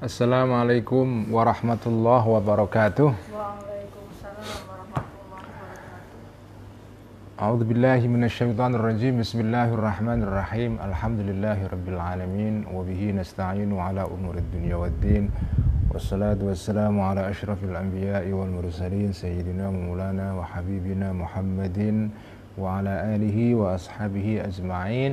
Assalamualaikum warahmatullahi wabarakatuh. أعوذ بالله من الشيطان الرجيم بسم الله الرحمن الرحيم الحمد لله رب العالمين وبه نستعين على أمور الدنيا والدين والصلاة والسلام على أشرف الأنبياء والمرسلين سيدنا مولانا وحبيبنا محمد وعلى آله وأصحابه أجمعين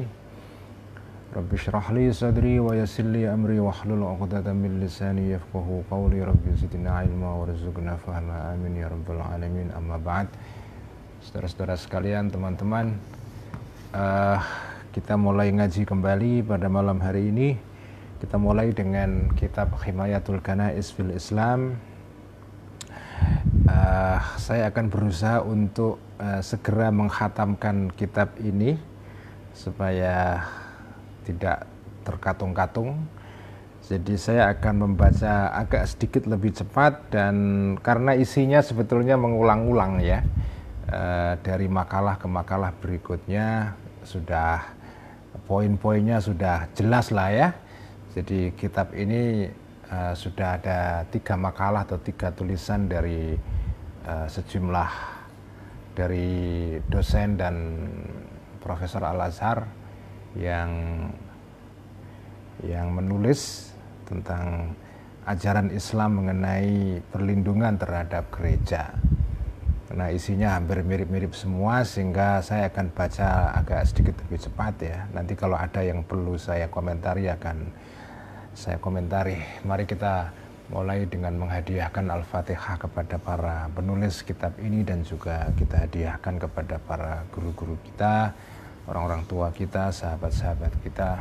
رب اشرح لي صدري ويسر لي أمري واحلل عقدة من لساني يفقه قولي رب زدنا علما warzuqna فهما amin يا رب العالمين amma بعد. Saudara-saudara sekalian, teman-teman uh, Kita mulai ngaji kembali pada malam hari ini Kita mulai dengan kitab Himayatul Ganais fil Islam uh, Saya akan berusaha untuk uh, segera menghatamkan kitab ini Supaya tidak terkatung-katung. Jadi saya akan membaca agak sedikit lebih cepat dan karena isinya sebetulnya mengulang-ulang ya e, dari makalah ke makalah berikutnya sudah poin-poinnya sudah jelas lah ya. Jadi kitab ini e, sudah ada tiga makalah atau tiga tulisan dari e, sejumlah dari dosen dan Profesor Al Azhar yang yang menulis tentang ajaran Islam mengenai perlindungan terhadap gereja. Nah isinya hampir mirip-mirip semua sehingga saya akan baca agak sedikit lebih cepat ya. Nanti kalau ada yang perlu saya komentari akan saya komentari. Mari kita mulai dengan menghadiahkan Al-Fatihah kepada para penulis kitab ini dan juga kita hadiahkan kepada para guru-guru kita. -guru kita orang-orang tua kita, sahabat-sahabat kita,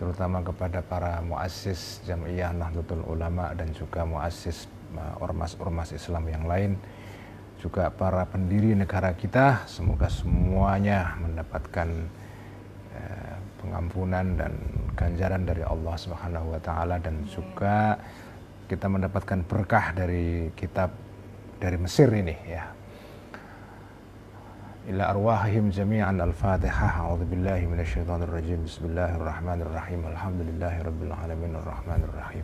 terutama kepada para muassis Jamiah Nahdlatul Ulama dan juga muassis ormas-ormas Islam yang lain, juga para pendiri negara kita, semoga semuanya mendapatkan eh, pengampunan dan ganjaran dari Allah Subhanahu wa taala dan juga kita mendapatkan berkah dari kitab dari Mesir ini ya إلى أرواحهم جميعا الفاتحة أعوذ بالله من الشيطان الرجيم بسم الله الرحمن الرحيم الحمد لله رب العالمين الرحمن الرحيم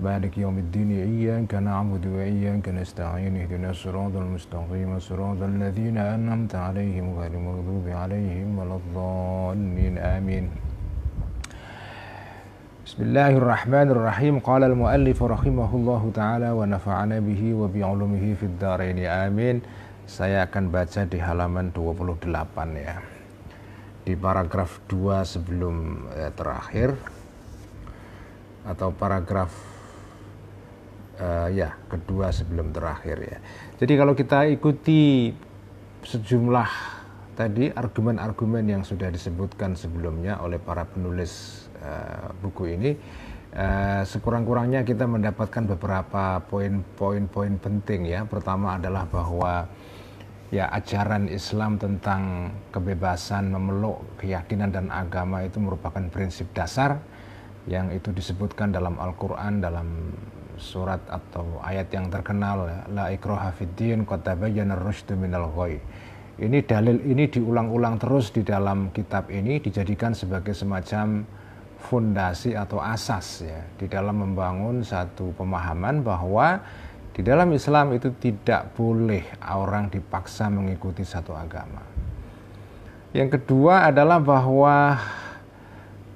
مالك يوم الدين إياك نعبد وإياك نستعين اهدنا الصراط المستقيم صراط الذين أنعمت عليهم غير المغضوب عليهم ولا الضالين آمين بسم الله الرحمن الرحيم قال المؤلف رحمه الله تعالى ونفعنا به وبعلمه في الدارين آمين saya akan baca di halaman 28 ya. Di paragraf 2 sebelum eh, terakhir atau paragraf uh, ya kedua sebelum terakhir ya. Jadi kalau kita ikuti sejumlah tadi argumen-argumen yang sudah disebutkan sebelumnya oleh para penulis uh, buku ini uh, sekurang-kurangnya kita mendapatkan beberapa poin-poin poin penting ya. Pertama adalah bahwa ya ajaran Islam tentang kebebasan memeluk keyakinan dan agama itu merupakan prinsip dasar yang itu disebutkan dalam Al-Qur'an dalam surat atau ayat yang terkenal ya, la ikraha fiddin qad tabayyana minal ghoi. Ini dalil ini diulang-ulang terus di dalam kitab ini dijadikan sebagai semacam fondasi atau asas ya di dalam membangun satu pemahaman bahwa di dalam Islam itu tidak boleh orang dipaksa mengikuti satu agama. Yang kedua adalah bahwa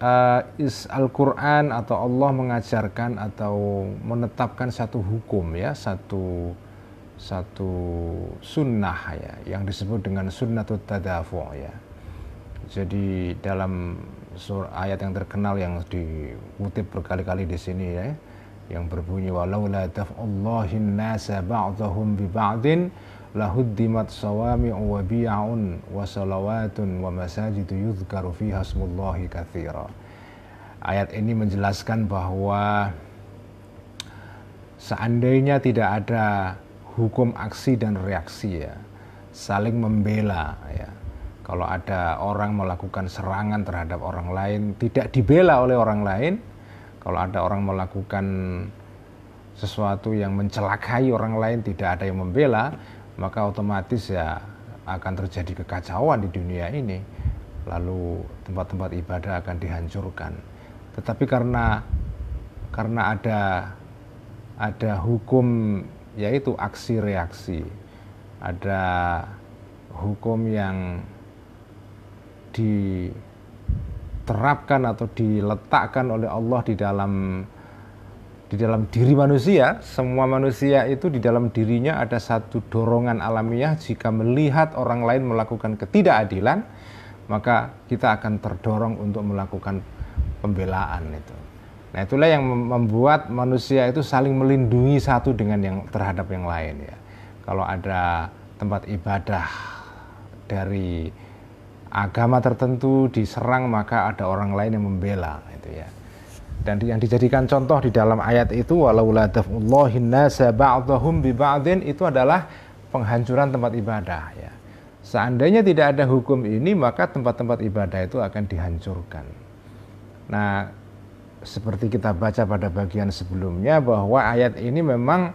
uh, Al-Qur'an atau Allah mengajarkan atau menetapkan satu hukum ya, satu satu sunnah ya yang disebut dengan sunnatut tadafu ya. Jadi dalam surah ayat yang terkenal yang dikutip berkali-kali di sini ya yang berbunyi la taf'allahi nasa ba'dahum bi ba'din lahuddimat sawami'u wa bi'a'un wa salawatun wa masajidu yudhkaru fiha smullahi kathira ayat ini menjelaskan bahwa seandainya tidak ada hukum aksi dan reaksi ya saling membela ya kalau ada orang melakukan serangan terhadap orang lain tidak dibela oleh orang lain kalau ada orang melakukan sesuatu yang mencelakai orang lain, tidak ada yang membela, maka otomatis ya akan terjadi kekacauan di dunia ini. Lalu tempat-tempat ibadah akan dihancurkan. Tetapi karena karena ada ada hukum yaitu aksi reaksi. Ada hukum yang di diterapkan atau diletakkan oleh Allah di dalam di dalam diri manusia, semua manusia itu di dalam dirinya ada satu dorongan alamiah jika melihat orang lain melakukan ketidakadilan, maka kita akan terdorong untuk melakukan pembelaan itu. Nah, itulah yang membuat manusia itu saling melindungi satu dengan yang terhadap yang lain ya. Kalau ada tempat ibadah dari agama tertentu diserang maka ada orang lain yang membela itu ya dan yang dijadikan contoh di dalam ayat itu walau la itu adalah penghancuran tempat ibadah ya seandainya tidak ada hukum ini maka tempat-tempat ibadah itu akan dihancurkan nah seperti kita baca pada bagian sebelumnya bahwa ayat ini memang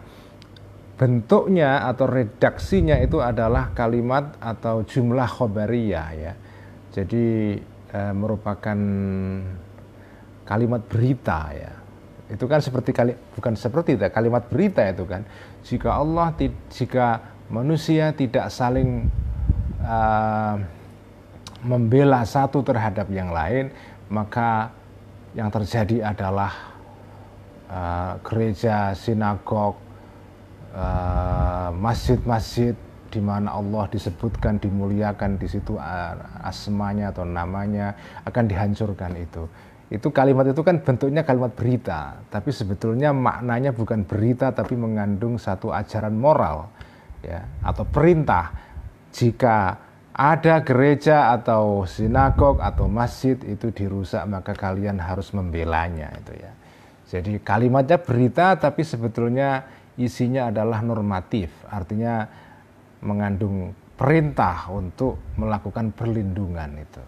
bentuknya atau redaksinya itu adalah kalimat atau jumlah khobariyah ya jadi eh, merupakan kalimat berita ya. Itu kan seperti kali bukan seperti itu, kalimat berita itu kan. Jika Allah jika manusia tidak saling uh, membela satu terhadap yang lain, maka yang terjadi adalah uh, gereja, sinagog, eh, masjid-masjid uh, masjid -masjid di mana Allah disebutkan dimuliakan di situ asmanya atau namanya akan dihancurkan itu itu kalimat itu kan bentuknya kalimat berita tapi sebetulnya maknanya bukan berita tapi mengandung satu ajaran moral ya atau perintah jika ada gereja atau sinagog atau masjid itu dirusak maka kalian harus membelanya itu ya. Jadi kalimatnya berita tapi sebetulnya isinya adalah normatif. Artinya mengandung perintah untuk melakukan perlindungan itu.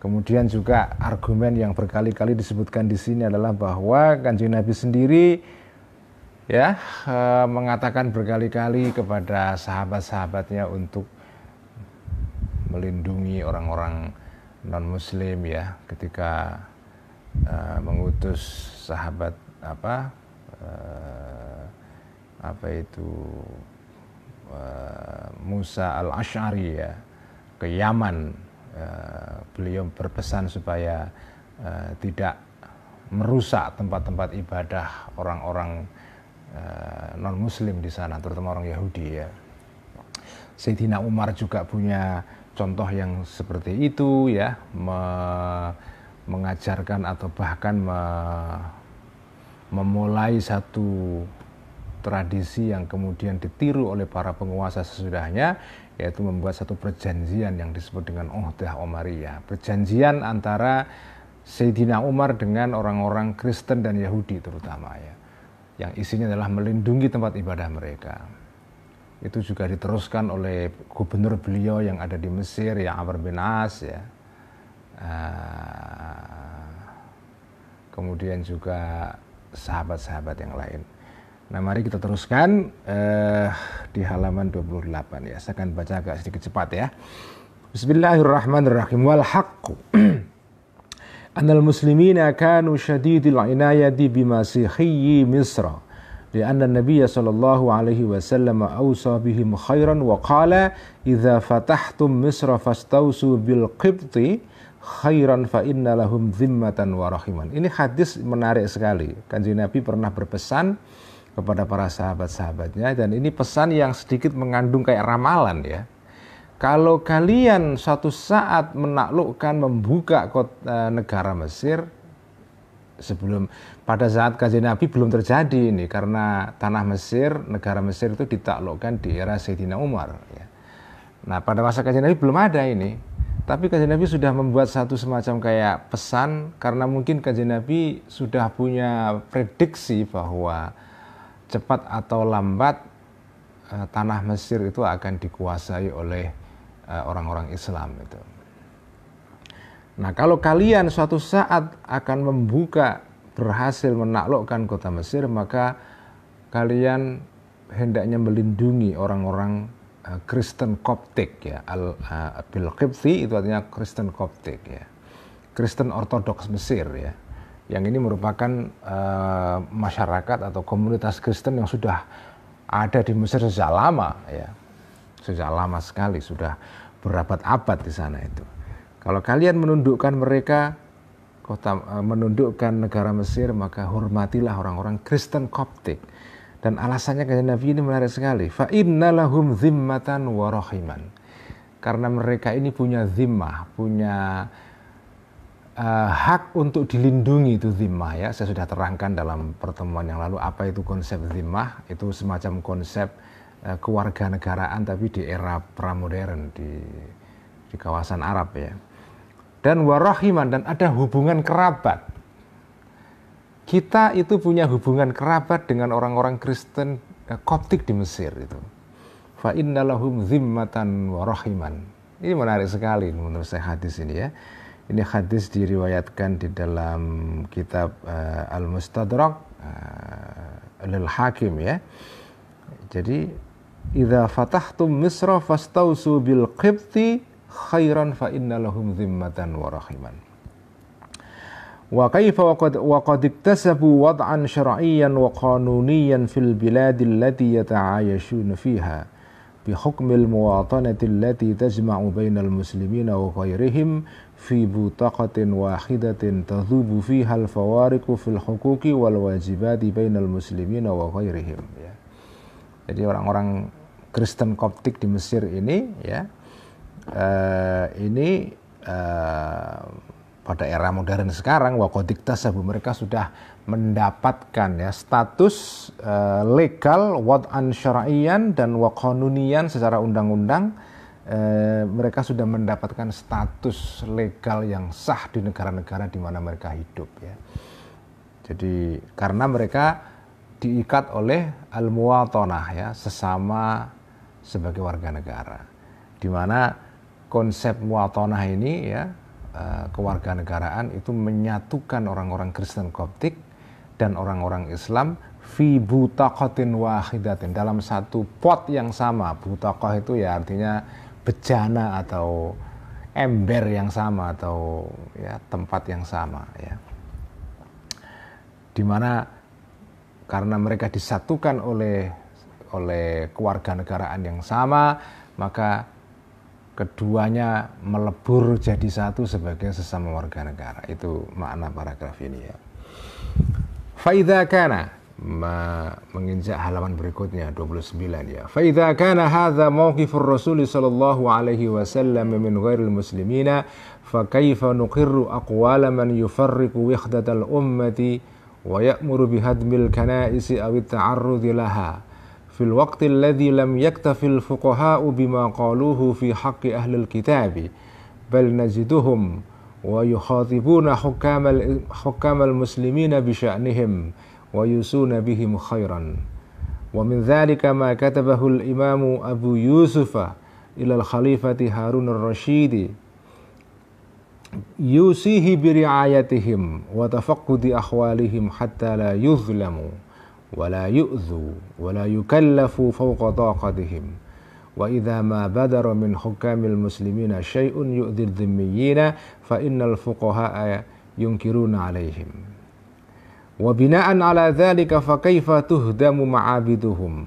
Kemudian juga argumen yang berkali-kali disebutkan di sini adalah bahwa Kanjeng Nabi sendiri ya e, mengatakan berkali-kali kepada sahabat-sahabatnya untuk melindungi orang-orang non muslim ya ketika uh, mengutus sahabat apa uh, apa itu Eh, Musa al-Ash'ari ya, ke Yaman. Eh, beliau berpesan supaya eh, tidak merusak tempat-tempat ibadah orang-orang non-muslim di sana, terutama orang Yahudi ya. Sayyidina Umar juga punya contoh yang seperti itu ya me mengajarkan atau bahkan me memulai satu tradisi yang kemudian ditiru oleh para penguasa sesudahnya yaitu membuat satu perjanjian yang disebut dengan Uhdah Omaria. Perjanjian antara Sayyidina Umar dengan orang-orang Kristen dan Yahudi terutama ya. Yang isinya adalah melindungi tempat ibadah mereka. Itu juga diteruskan oleh gubernur beliau yang ada di Mesir ya Amr bin As ya. Ah, kemudian juga sahabat-sahabat yang lain. Nah, mari kita teruskan eh, di halaman 28 ya. Saya akan baca agak sedikit cepat ya. Bismillahirrahmanirrahim. Wal haqqu anal muslimina kanu syadidil inayati bimasihiyyi Misra. لأن النبي صلى الله عليه وسلم أوصى بهم خيرا وقال إذا فتحتم مصر فاستوصوا بالقبط khairan fa inna lahum zimmatan wa rahiman. Ini hadis menarik sekali. kanji Nabi pernah berpesan kepada para sahabat-sahabatnya dan ini pesan yang sedikit mengandung kayak ramalan ya. Kalau kalian suatu saat menaklukkan membuka kota, e, negara Mesir sebelum pada saat kajian Nabi belum terjadi ini karena tanah Mesir, negara Mesir itu ditaklukkan di era Sayyidina Umar ya. Nah, pada masa kajian Nabi belum ada ini. Tapi kajian Nabi sudah membuat satu semacam kayak pesan karena mungkin kajian Nabi sudah punya prediksi bahwa cepat atau lambat eh, tanah Mesir itu akan dikuasai oleh eh, orang-orang Islam itu. Nah, kalau kalian suatu saat akan membuka berhasil menaklukkan kota Mesir, maka kalian hendaknya melindungi orang-orang eh, Kristen Koptik ya. Al Bilqibti itu artinya Kristen Koptik ya. Kristen Ortodoks Mesir ya yang ini merupakan uh, masyarakat atau komunitas Kristen yang sudah ada di Mesir sejak lama ya sejak lama sekali sudah berabad-abad di sana itu kalau kalian menundukkan mereka kota uh, menundukkan negara Mesir maka hormatilah orang-orang Kristen Koptik dan alasannya kajian Nabi ini menarik sekali fa innalahum zimmatan warohiman karena mereka ini punya zimmah punya uh, hak untuk dilindungi itu zimah ya. Saya sudah terangkan dalam pertemuan yang lalu apa itu konsep zimah Itu semacam konsep uh, kewarganegaraan tapi di era pramodern di di kawasan Arab ya. Dan warahiman dan ada hubungan kerabat. Kita itu punya hubungan kerabat dengan orang-orang Kristen eh, Koptik di Mesir itu. Fa innalahum zimmatan warahiman. Ini menarik sekali menurut saya hadis ini ya Ini hadis diriwayatkan di dalam kitab uh, Al-Mustadrak uh, al Hakim ya. Jadi idza fatahtum Misra fastausu bil qibti khairan fa inna lahum dhimmatan wa rahiman. Wa kaifa waqad waqad iktasabu wad'an syar'iyyan wa qanuniyyan fil biladi allati yata'ayashun fiha bi hukmil muwatanati allati tajma'u bainal muslimina wa وغيرهم fi butaqatin wahidatin tadhubu fiha al-fawariqu fil huquqi wal wajibati bainal muslimina wa ghairihim ya. Jadi orang-orang Kristen Koptik di Mesir ini ya uh, ini uh, pada era modern sekarang wakodik sabu mereka sudah mendapatkan ya status uh, legal wat an dan wakonunian secara undang-undang Eh, mereka sudah mendapatkan status legal yang sah di negara-negara di mana mereka hidup ya. Jadi karena mereka diikat oleh al-muwatanah ya, sesama sebagai warga negara. Di mana konsep muwatanah ini ya eh, kewarganegaraan itu menyatukan orang-orang Kristen Koptik dan orang-orang Islam fi butaqatin wahidatin dalam satu pot yang sama. Butaqah itu ya artinya bejana atau ember yang sama atau ya tempat yang sama ya. Dimana karena mereka disatukan oleh oleh kewarganegaraan yang sama, maka keduanya melebur jadi satu sebagai sesama warga negara. Itu makna paragraf ini ya. Faida kana menginjak halaman berikutnya 29 ya. Fa idza kana hadza mauqifur Rasul sallallahu alaihi wasallam min ghairil muslimina fa kaifa nuqirru aqwala man yufarriqu wahdatal ummati wa ya'muru bihadmil kana'is aw at laha fil waqti alladhi lam yaktafi al-fuqaha'u bima qaluhu fi haqqi ahli al-kitab bal najiduhum ويخاطبون حكام حكام المسلمين بشأنهم ويوصون بهم خيرا ومن ذلك ما كتبه الإمام أبو يوسف إلى الخليفة هارون الرشيد يوصيه برعايتهم وتفقد أحوالهم حتى لا يظلموا ولا يؤذوا ولا يكلفوا فوق طاقتهم وإذا ما بدر من حكام المسلمين شيء يؤذي الذميين فإن الفقهاء ينكرون عليهم وبناء على ذلك فكيف تهدم معابدهم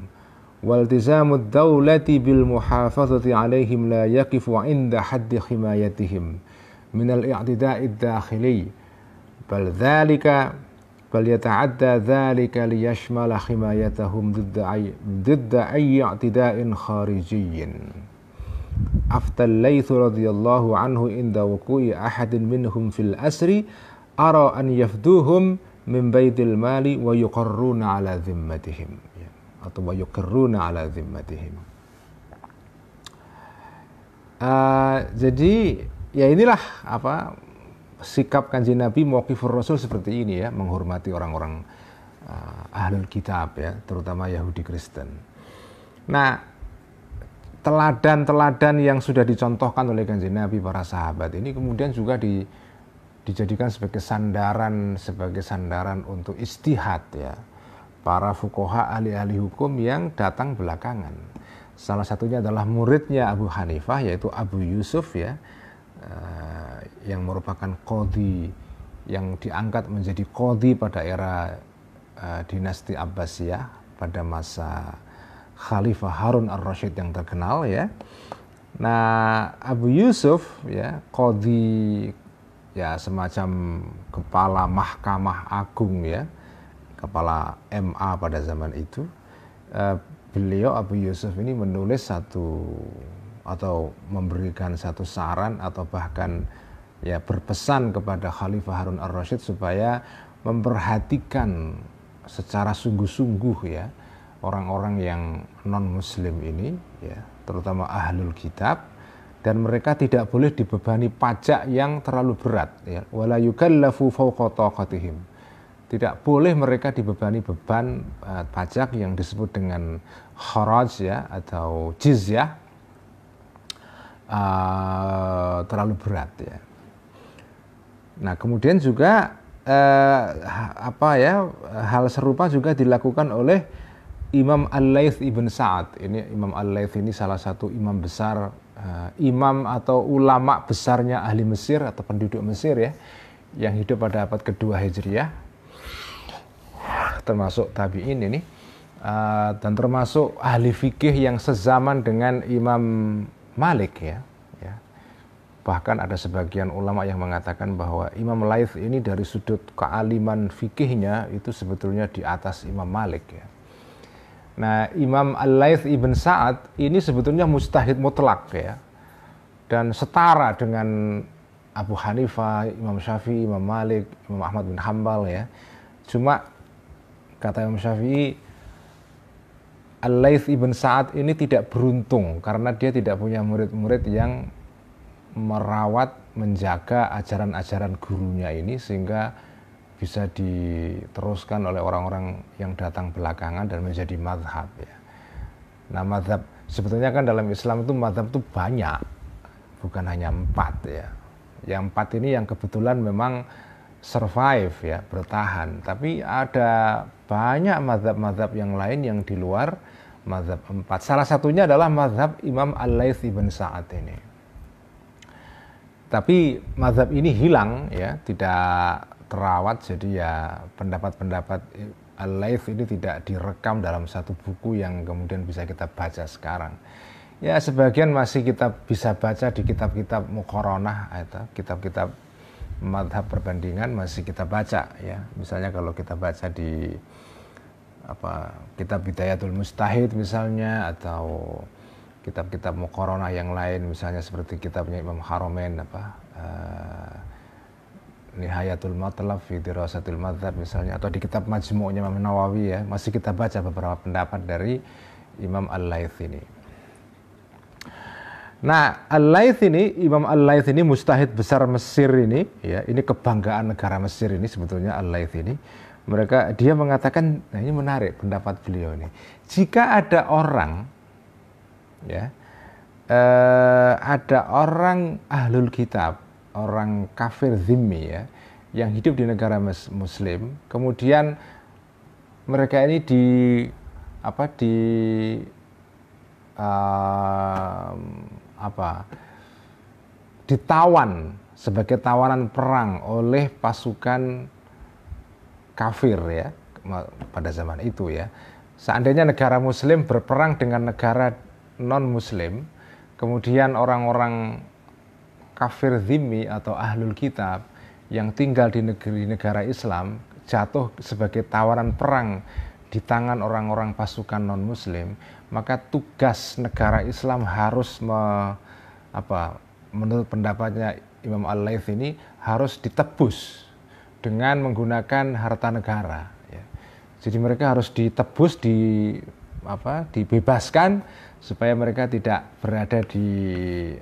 والتزام الدولة بالمحافظة عليهم لا يقف عند حد حمايتهم من الاعتداء الداخلي بل ذلك بل يتعدى ذلك ليشمل حمايتهم ضد أي, ضد أي اعتداء خارجي أفتى الليث رضي الله عنه عند وقوع أحد منهم في الأسر أرى أن يفدوهم min baitil mali wa yuqarruna ala zimmatihim ya. atau wa yuqarruna ala zimmatihim uh, jadi ya inilah apa sikap kanji nabi mewakifur rasul seperti ini ya menghormati orang-orang uh, ahlul kitab ya terutama Yahudi Kristen nah teladan-teladan yang sudah dicontohkan oleh kanji nabi para sahabat ini kemudian juga di dijadikan sebagai sandaran sebagai sandaran untuk istihad ya para fukoha ahli-ahli hukum yang datang belakangan. Salah satunya adalah muridnya Abu Hanifah yaitu Abu Yusuf ya eh, yang merupakan kodi yang diangkat menjadi kodi pada era eh, dinasti Abbasiyah pada masa Khalifah Harun al rasyid yang terkenal ya. Nah, Abu Yusuf ya, kodi ya semacam kepala Mahkamah Agung ya, kepala MA pada zaman itu, eh, beliau Abu Yusuf ini menulis satu atau memberikan satu saran atau bahkan ya berpesan kepada Khalifah Harun Ar-Rasyid supaya memperhatikan secara sungguh-sungguh ya orang-orang yang non muslim ini ya terutama ahlul kitab dan mereka tidak boleh dibebani pajak yang terlalu berat ya tidak boleh mereka dibebani beban uh, pajak yang disebut dengan kharaj ya atau jizyah uh, terlalu berat ya nah kemudian juga uh, apa ya hal serupa juga dilakukan oleh Imam al layth ibn Sa'ad ini Imam al layth ini salah satu imam besar Eh, imam atau ulama besarnya ahli Mesir atau penduduk Mesir ya yang hidup pada abad kedua Hijriah termasuk tabiin ini uh, dan termasuk ahli fikih yang sezaman dengan Imam Malik ya, ya bahkan ada sebagian ulama yang mengatakan bahwa Imam Laith ini dari sudut kealiman fikihnya itu sebetulnya di atas Imam Malik ya Nah, Imam Al-Laith ibn Sa'ad ini sebetulnya mustahid mutlak ya. Dan setara dengan Abu Hanifah, Imam Syafi'i, Imam Malik, Imam Ahmad bin Hambal ya. Cuma kata Imam Syafi'i Al-Laith ibn Sa'ad ini tidak beruntung karena dia tidak punya murid-murid yang merawat, menjaga ajaran-ajaran gurunya ini sehingga bisa diteruskan oleh orang-orang yang datang belakangan dan menjadi madhab ya. Nah madhab sebetulnya kan dalam Islam itu madhab itu banyak, bukan hanya empat ya. Yang empat ini yang kebetulan memang survive ya, bertahan. Tapi ada banyak madhab-madhab yang lain yang di luar madhab empat. Salah satunya adalah madhab Imam Al-Layth ibn Sa'ad ini. Tapi madhab ini hilang ya, tidak terawat jadi ya pendapat-pendapat eh, live ini tidak direkam dalam satu buku yang kemudian bisa kita baca sekarang. Ya sebagian masih kita bisa baca di kitab-kitab Mukoronah atau kitab-kitab madhab perbandingan masih kita baca ya. Misalnya kalau kita baca di apa kitab Bidayatul Mustahid misalnya atau kitab-kitab Mukoronah yang lain misalnya seperti kitabnya Imam Haromen apa uh, Nihayatul Matlab fi Dirasatil Madzhab misalnya atau di kitab Majmu'nya Imam Nawawi ya masih kita baca beberapa pendapat dari Imam Al-Laits ini. Nah, Al-Laits ini Imam Al-Laits ini mustahid besar Mesir ini ya, ini kebanggaan negara Mesir ini sebetulnya Al-Laits ini. Mereka dia mengatakan, nah ini menarik pendapat beliau ini. Jika ada orang ya eh, ada orang ahlul kitab orang kafir zimmi ya yang hidup di negara muslim kemudian mereka ini di apa di uh, apa ditawan sebagai tawanan perang oleh pasukan kafir ya pada zaman itu ya seandainya negara muslim berperang dengan negara non muslim kemudian orang-orang kafir zimmi atau ahlul kitab yang tinggal di negeri negara Islam jatuh sebagai tawaran perang di tangan orang-orang pasukan non-muslim, maka tugas negara Islam harus me, apa, menurut pendapatnya Imam Al-Laith ini harus ditebus dengan menggunakan harta negara. Ya. Jadi mereka harus ditebus, di apa, dibebaskan supaya mereka tidak berada di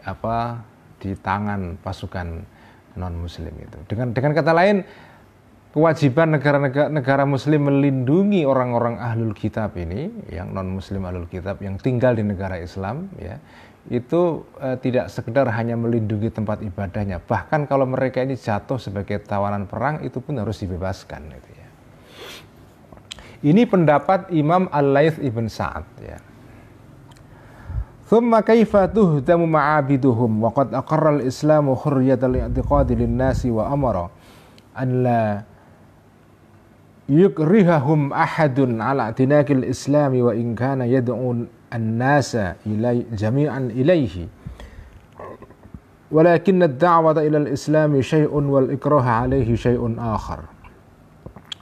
apa di tangan pasukan non muslim itu. Dengan dengan kata lain kewajiban negara-negara negara muslim melindungi orang-orang ahlul kitab ini yang non muslim ahlul kitab yang tinggal di negara Islam ya itu e, tidak sekedar hanya melindungi tempat ibadahnya bahkan kalau mereka ini jatuh sebagai tawanan perang itu pun harus dibebaskan gitu ya ini pendapat Imam Al Laith ibn Saad ya ثم كيف تهدم معابدهم وقد أقر الإسلام حرية الاعتقاد للناس وأمر أن لا يكرههم أحد على اعتناق الإسلام وإن كان يدعو الناس إلي جميعا إليه ولكن الدعوة إلى الإسلام شيء والإكراه عليه شيء آخر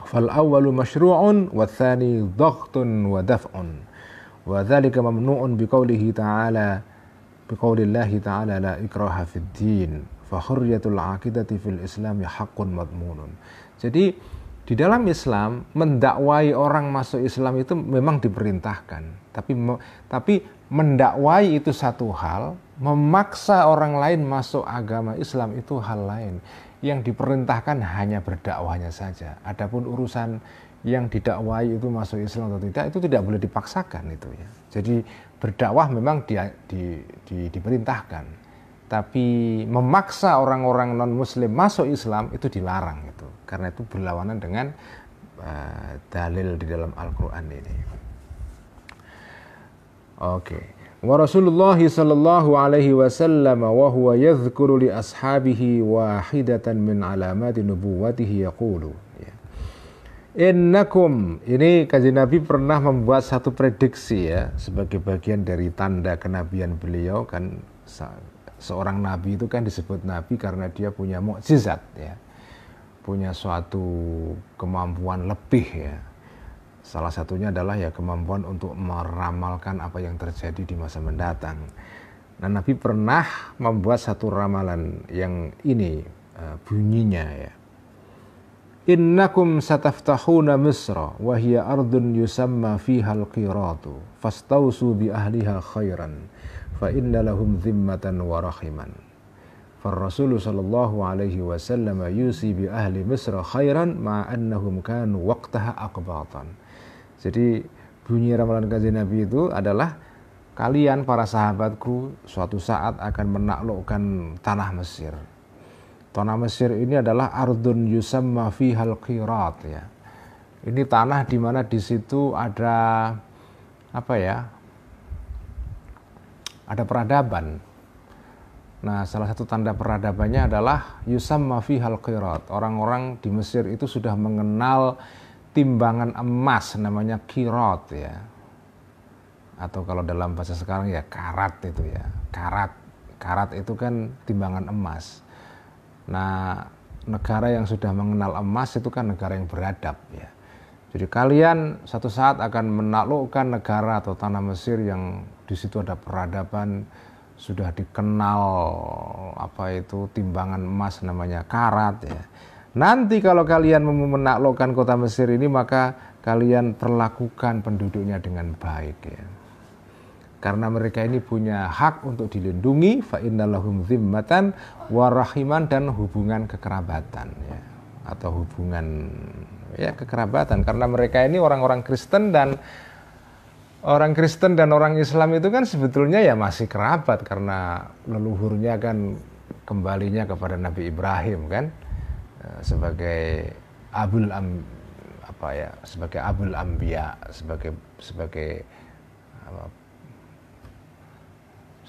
فالأول مشروع والثاني ضغط ودفع Wa dzalika mamnu'un تعالى ta'ala الله ta'ala la ikraha fid din. Fa hurriyatul aqidati fil islami ya haqqun madmunun. Jadi di dalam Islam mendakwai orang masuk Islam itu memang diperintahkan tapi tapi mendakwai itu satu hal memaksa orang lain masuk agama Islam itu hal lain yang diperintahkan hanya berdakwahnya saja adapun urusan yang didakwai itu masuk Islam atau tidak itu tidak boleh dipaksakan itu ya. Jadi berdakwah memang di, di, di, diperintahkan, tapi memaksa orang-orang non Muslim masuk Islam itu dilarang itu karena itu berlawanan dengan uh, dalil di dalam Al-Quran ini. Oke. Okay. Wa Rasulullah sallallahu alaihi wasallam wa huwa yadhkuru li ashabihi wahidatan min alamati nubuwwatihi yaqulu Innakum ini kaji Nabi pernah membuat satu prediksi ya sebagai bagian dari tanda kenabian beliau kan seorang nabi itu kan disebut nabi karena dia punya mukjizat ya punya suatu kemampuan lebih ya salah satunya adalah ya kemampuan untuk meramalkan apa yang terjadi di masa mendatang nah Nabi pernah membuat satu ramalan yang ini eh, bunyinya ya Innakum sataftahuna Misra wa hiya ardun yusamma fiha alqiratu fastausu bi ahliha khairan fa inna lahum dhimmatan wa rahiman. فالرسول صلى الله عليه وسلم يوصي بأهل مصر خيرا مع أنهم كانوا وقتها أقباطا. Jadi bunyi ramalan kajian Nabi itu adalah kalian para sahabatku suatu saat akan menaklukkan tanah Mesir. Tanah Mesir ini adalah ardun yusamma Mafi qirat ya. Ini tanah di mana di situ ada apa ya? Ada peradaban. Nah, salah satu tanda peradabannya adalah yusamma Mafi qirat. Orang-orang di Mesir itu sudah mengenal timbangan emas namanya kirot ya. Atau kalau dalam bahasa sekarang ya karat itu ya. Karat. Karat itu kan timbangan emas. Nah, negara yang sudah mengenal emas itu kan negara yang beradab ya. Jadi kalian satu saat akan menaklukkan negara atau tanah Mesir yang di situ ada peradaban sudah dikenal apa itu timbangan emas namanya karat ya. Nanti kalau kalian menaklukkan kota Mesir ini maka kalian perlakukan penduduknya dengan baik ya karena mereka ini punya hak untuk dilindungi fa innalahum zimmatan warahiman dan hubungan kekerabatan ya atau hubungan ya kekerabatan karena mereka ini orang-orang Kristen dan orang Kristen dan orang Islam itu kan sebetulnya ya masih kerabat karena leluhurnya kan kembalinya kepada Nabi Ibrahim kan eh, sebagai abul am apa ya sebagai abul ambia sebagai sebagai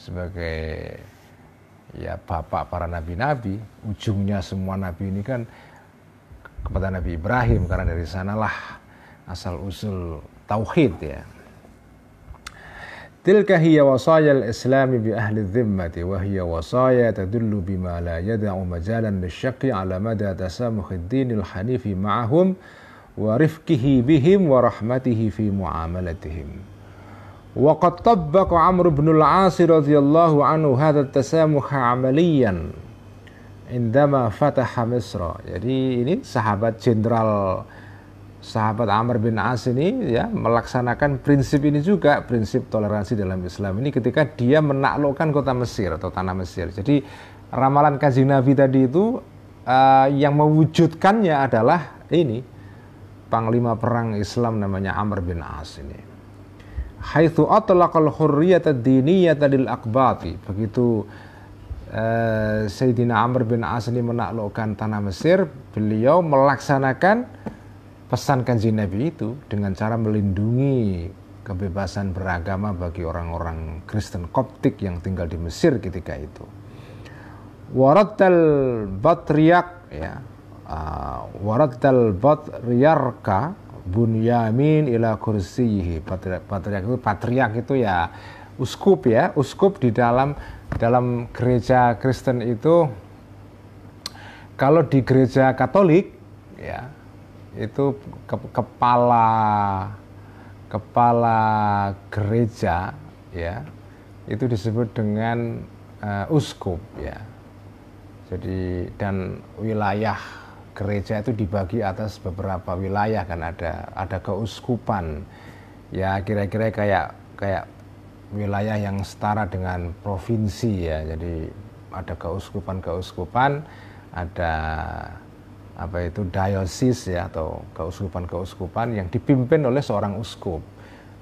sebagai ya bapak para nabi-nabi, ujungnya semua nabi ini kan kepada Nabi Ibrahim karena dari sanalah asal usul tauhid ya. Tilka hiya wasaya al-Islam bi ahli dhimmati wa hiya wasaya tadullu bima la yada'u majalan lisyaqi ala mada tasamukh ad-din al-hanifi ma'ahum wa rifqihi bihim wa rahmatihi fi muamalatihim. Waqad tabbaqa Amr bin al-As radhiyallahu anhu hadha tasamuha amaliyan indama fataha Misra. Jadi ini sahabat jenderal sahabat Amr bin As ini ya melaksanakan prinsip ini juga, prinsip toleransi dalam Islam ini ketika dia menaklukkan kota Mesir atau tanah Mesir. Jadi ramalan Kanjeng Nabi tadi itu uh, yang mewujudkannya adalah ini panglima perang Islam namanya Amr bin As ini haitsu atlaqal hurriyata diniyata lil akbati begitu uh, Sayyidina Amr bin Asli menaklukkan tanah Mesir beliau melaksanakan pesan kanji Nabi itu dengan cara melindungi kebebasan beragama bagi orang-orang Kristen Koptik yang tinggal di Mesir ketika itu. Waradal Batriak ya, uh, eh, Waradal Batriarka bunyamin ila kursiyihi patriark, itu patriark itu ya uskup ya uskup di dalam dalam gereja Kristen itu kalau di gereja Katolik ya itu ke, kepala kepala gereja ya itu disebut dengan uh, uskup ya jadi dan wilayah gereja itu dibagi atas beberapa wilayah kan ada ada keuskupan ya kira-kira kayak kayak wilayah yang setara dengan provinsi ya jadi ada keuskupan keuskupan ada apa itu diosis ya atau keuskupan keuskupan yang dipimpin oleh seorang uskup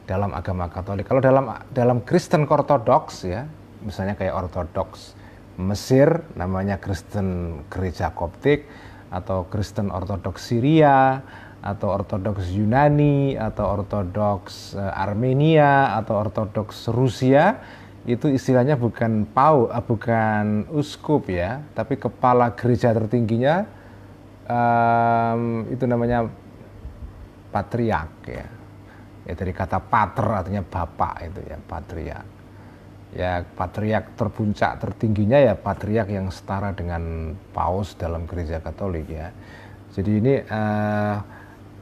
dalam agama Katolik kalau dalam dalam Kristen Ortodoks ya misalnya kayak Ortodoks Mesir namanya Kristen Gereja Koptik atau Kristen Ortodoks Syria atau Ortodoks Yunani atau Ortodoks eh, Armenia atau Ortodoks Rusia itu istilahnya bukan pau eh, bukan uskup ya tapi kepala gereja tertingginya um, itu namanya patriark ya ya dari kata pater artinya bapak itu ya patriark ya patriak terpuncak tertingginya ya patriak yang setara dengan paus dalam gereja Katolik ya. Jadi ini uh, eh,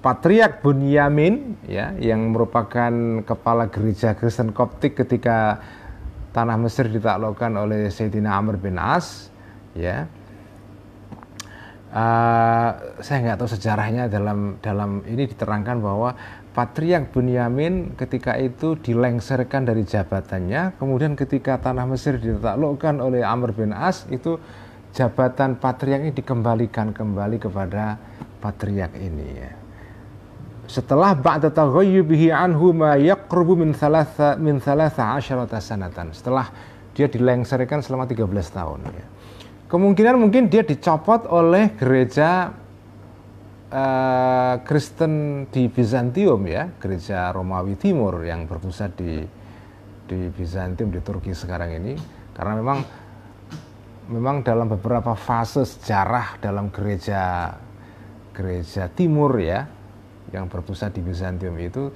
patriak Bunyamin ya yang merupakan kepala gereja Kristen Koptik ketika tanah Mesir ditaklukkan oleh Sayyidina Amr bin As ya. Uh, saya nggak tahu sejarahnya dalam dalam ini diterangkan bahwa Patriark Bunyamin ketika itu dilengserkan dari jabatannya, kemudian ketika tanah Mesir ditaklukkan oleh Amr bin As, itu jabatan patriark ini dikembalikan kembali kepada patriark ini ya. Setelah ba'da taghayyubihi anhu ma yaqrubu min thalatha min thalatha sanatan. Setelah dia dilengserkan selama 13 tahun ya. Kemungkinan mungkin dia dicopot oleh gereja Eh, Kristen di Bizantium ya, gereja Romawi Timur yang berpusat di di Bizantium di Turki sekarang ini karena memang memang dalam beberapa fase sejarah dalam gereja gereja timur ya yang berpusat di Bizantium itu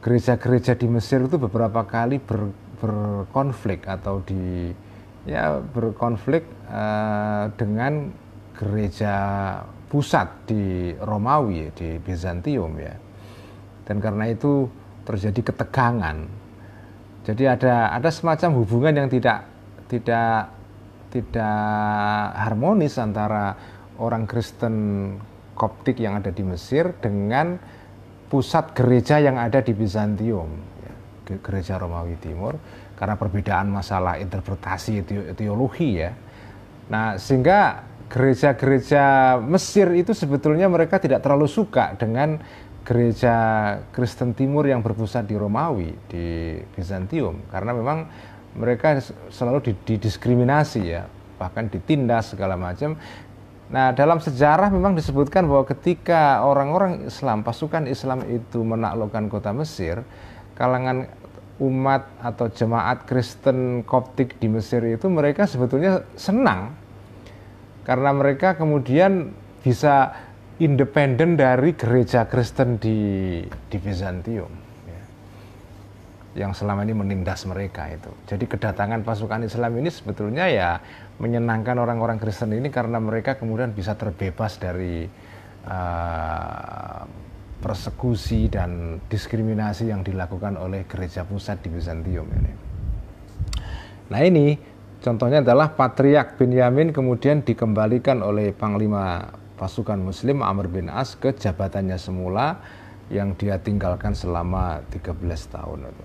gereja-gereja di Mesir itu beberapa kali ber, berkonflik atau di ya berkonflik uh, dengan gereja pusat di Romawi, ya, di Bizantium ya. Dan karena itu terjadi ketegangan. Jadi ada ada semacam hubungan yang tidak tidak tidak harmonis antara orang Kristen Koptik yang ada di Mesir dengan pusat gereja yang ada di Bizantium, ya, gereja Romawi Timur, karena perbedaan masalah interpretasi teologi ya. Nah, sehingga gereja-gereja Mesir itu sebetulnya mereka tidak terlalu suka dengan gereja Kristen Timur yang berpusat di Romawi di Bizantium karena memang mereka selalu didiskriminasi ya bahkan ditindas segala macam. Nah dalam sejarah memang disebutkan bahwa ketika orang-orang Islam pasukan Islam itu menaklukkan kota Mesir kalangan umat atau jemaat Kristen Koptik di Mesir itu mereka sebetulnya senang karena mereka kemudian bisa independen dari gereja Kristen di di Bizantium ya. yang selama ini menindas mereka itu. Jadi kedatangan pasukan Islam ini sebetulnya ya menyenangkan orang-orang Kristen ini karena mereka kemudian bisa terbebas dari uh, persekusi dan diskriminasi yang dilakukan oleh gereja pusat di Bizantium ini. Nah ini Contohnya adalah Patriak bin Yamin kemudian dikembalikan oleh Panglima pasukan Muslim Amr bin As ke jabatannya semula yang dia tinggalkan selama 13 tahun itu.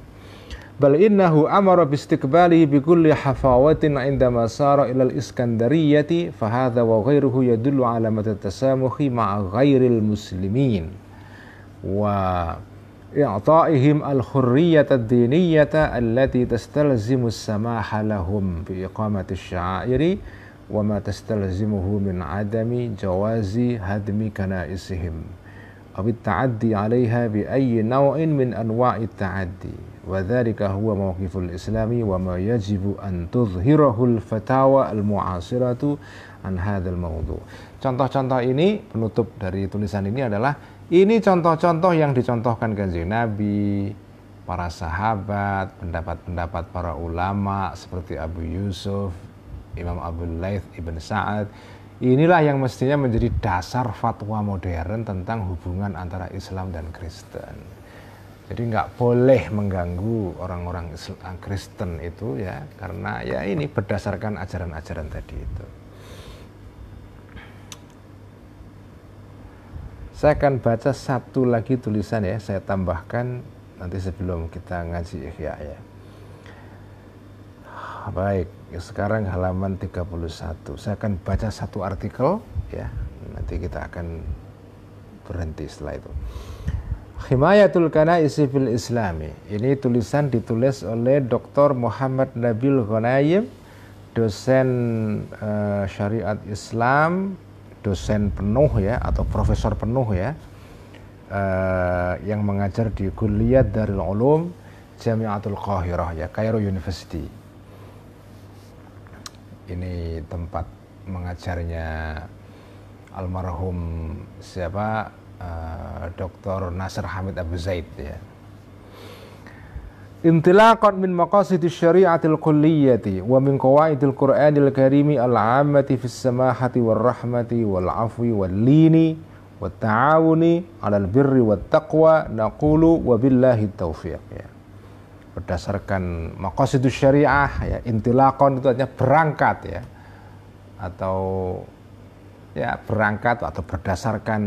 Bal innahu amara bi istiqbalihi bi kulli hafawatin indama sara ila al-Iskandariyati fa hadha wa ghayruhu yadullu ala matasamuhi ma'a ghairil muslimin. Wa إعطائهم الحرية الدينية التي تستلزم السماح لهم بإقامة الشعائر وما تستلزمه من عدم جواز هدم كنائسهم أو التعدي عليها بأي نوع من أنواع التعدي وذلك هو موقف الإسلام وما يجب أن تظهره الفتاوى المعاصرة عن هذا الموضوع contoh-contoh ini penutup dari tulisan ini adalah Ini contoh-contoh yang dicontohkan kanjeng Nabi, para sahabat, pendapat-pendapat para ulama seperti Abu Yusuf, Imam Abu Laith, Ibn Sa'ad. Inilah yang mestinya menjadi dasar fatwa modern tentang hubungan antara Islam dan Kristen. Jadi nggak boleh mengganggu orang-orang Kristen itu ya, karena ya ini berdasarkan ajaran-ajaran tadi itu. Saya akan baca satu lagi tulisan ya, saya tambahkan nanti sebelum kita ngaji ikhya ya. Baik, sekarang halaman 31. Saya akan baca satu artikel ya. Nanti kita akan berhenti setelah itu. Himayatul Kana'isi fil Islami. Ini tulisan ditulis oleh Dr. Muhammad Nabil Ghanayim, dosen uh, syariat Islam dosen penuh ya atau profesor penuh ya uh, yang mengajar di kuliah Darul Ulum Jamiatul Qahirah ya Cairo University. Ini tempat mengajarnya almarhum siapa uh, eh, Dr. Nasir Hamid Abu Zaid ya. Intilaqan min maqasidis syari'atil kulliyati wa min qawaidil Qur'anil Karimi al-'ammati fis samahati war rahmati wal 'afwi wal lini wa ta'awuni 'alal birri wa taqwa naqulu wa billahi taufiq ya. Berdasarkan maqasidus syariah ya intilaqan itu artinya berangkat ya atau ya berangkat atau berdasarkan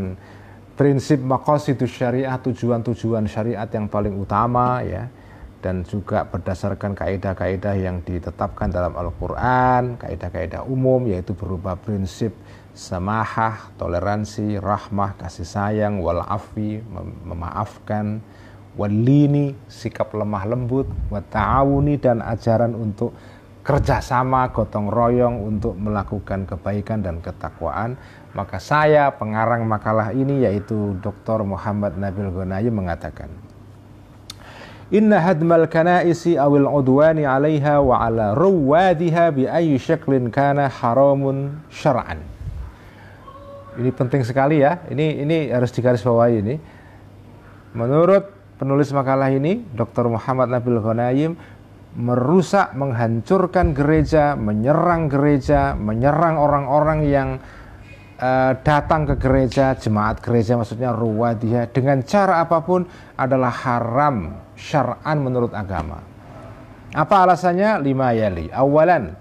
prinsip maqasidus syariah tujuan-tujuan syariat yang paling utama ya dan juga berdasarkan kaedah-kaedah yang ditetapkan dalam Al-Quran, kaedah-kaedah umum yaitu berupa prinsip samahah, toleransi, rahmah, kasih sayang, walafi, mem memaafkan, walini, sikap lemah lembut, wata'awuni dan ajaran untuk kerjasama, gotong royong untuk melakukan kebaikan dan ketakwaan. Maka saya pengarang makalah ini yaitu Dr. Muhammad Nabil Gonayu mengatakan, Inna hadmal kana'isi awil udwani 'alaiha wa 'ala ruwadiha bi ayyi syaklin kana haramun syar'an. Ini penting sekali ya. Ini ini harus digarisbawahi ini. Menurut penulis makalah ini, Dr. Muhammad Nabil Ghanayim, merusak, menghancurkan gereja, menyerang gereja, menyerang orang-orang yang uh, datang ke gereja, jemaat gereja maksudnya ruwadiah dengan cara apapun adalah haram syar'an menurut agama. Apa alasannya? Lima yali. Awalan,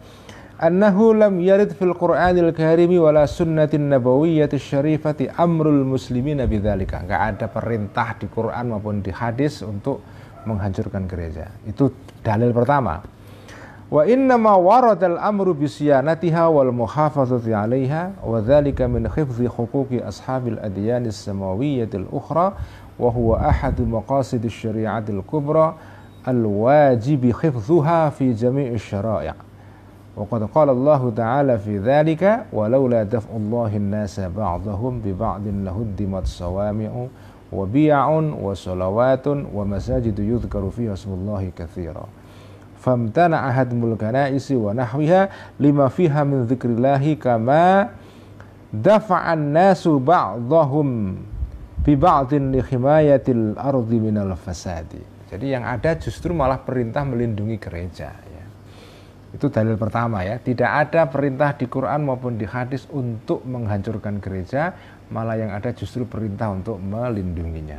annahu lam yarid fil Qur'anil Karimi wala sunnatin nabawiyyati syarifati amrul muslimina bidzalika. Enggak ada perintah di Quran maupun di hadis untuk menghancurkan gereja. Itu dalil pertama. Wa inna ma warada al amru siyanatiha wal muhafazati 'alayha wa dzalika min hifdhi huquqi ashabil adyanis samawiyatil ukhra وهو أحد مقاصد الشريعة الكبرى الواجب حفظها في جميع الشرائع وقد قال الله تعالى في ذلك ولولا دفع الله الناس بعضهم ببعض لهدمت صوامع وبيع وصلوات ومساجد يذكر فيها اسم الله كثيرا فامتنع هدم الكنائس ونحوها لما فيها من ذكر الله كما دفع الناس بعضهم biba'din ba'din li himayatil ardi minal fasadi. Jadi yang ada justru malah perintah melindungi gereja ya. Itu dalil pertama ya, tidak ada perintah di Quran maupun di hadis untuk menghancurkan gereja, malah yang ada justru perintah untuk melindunginya.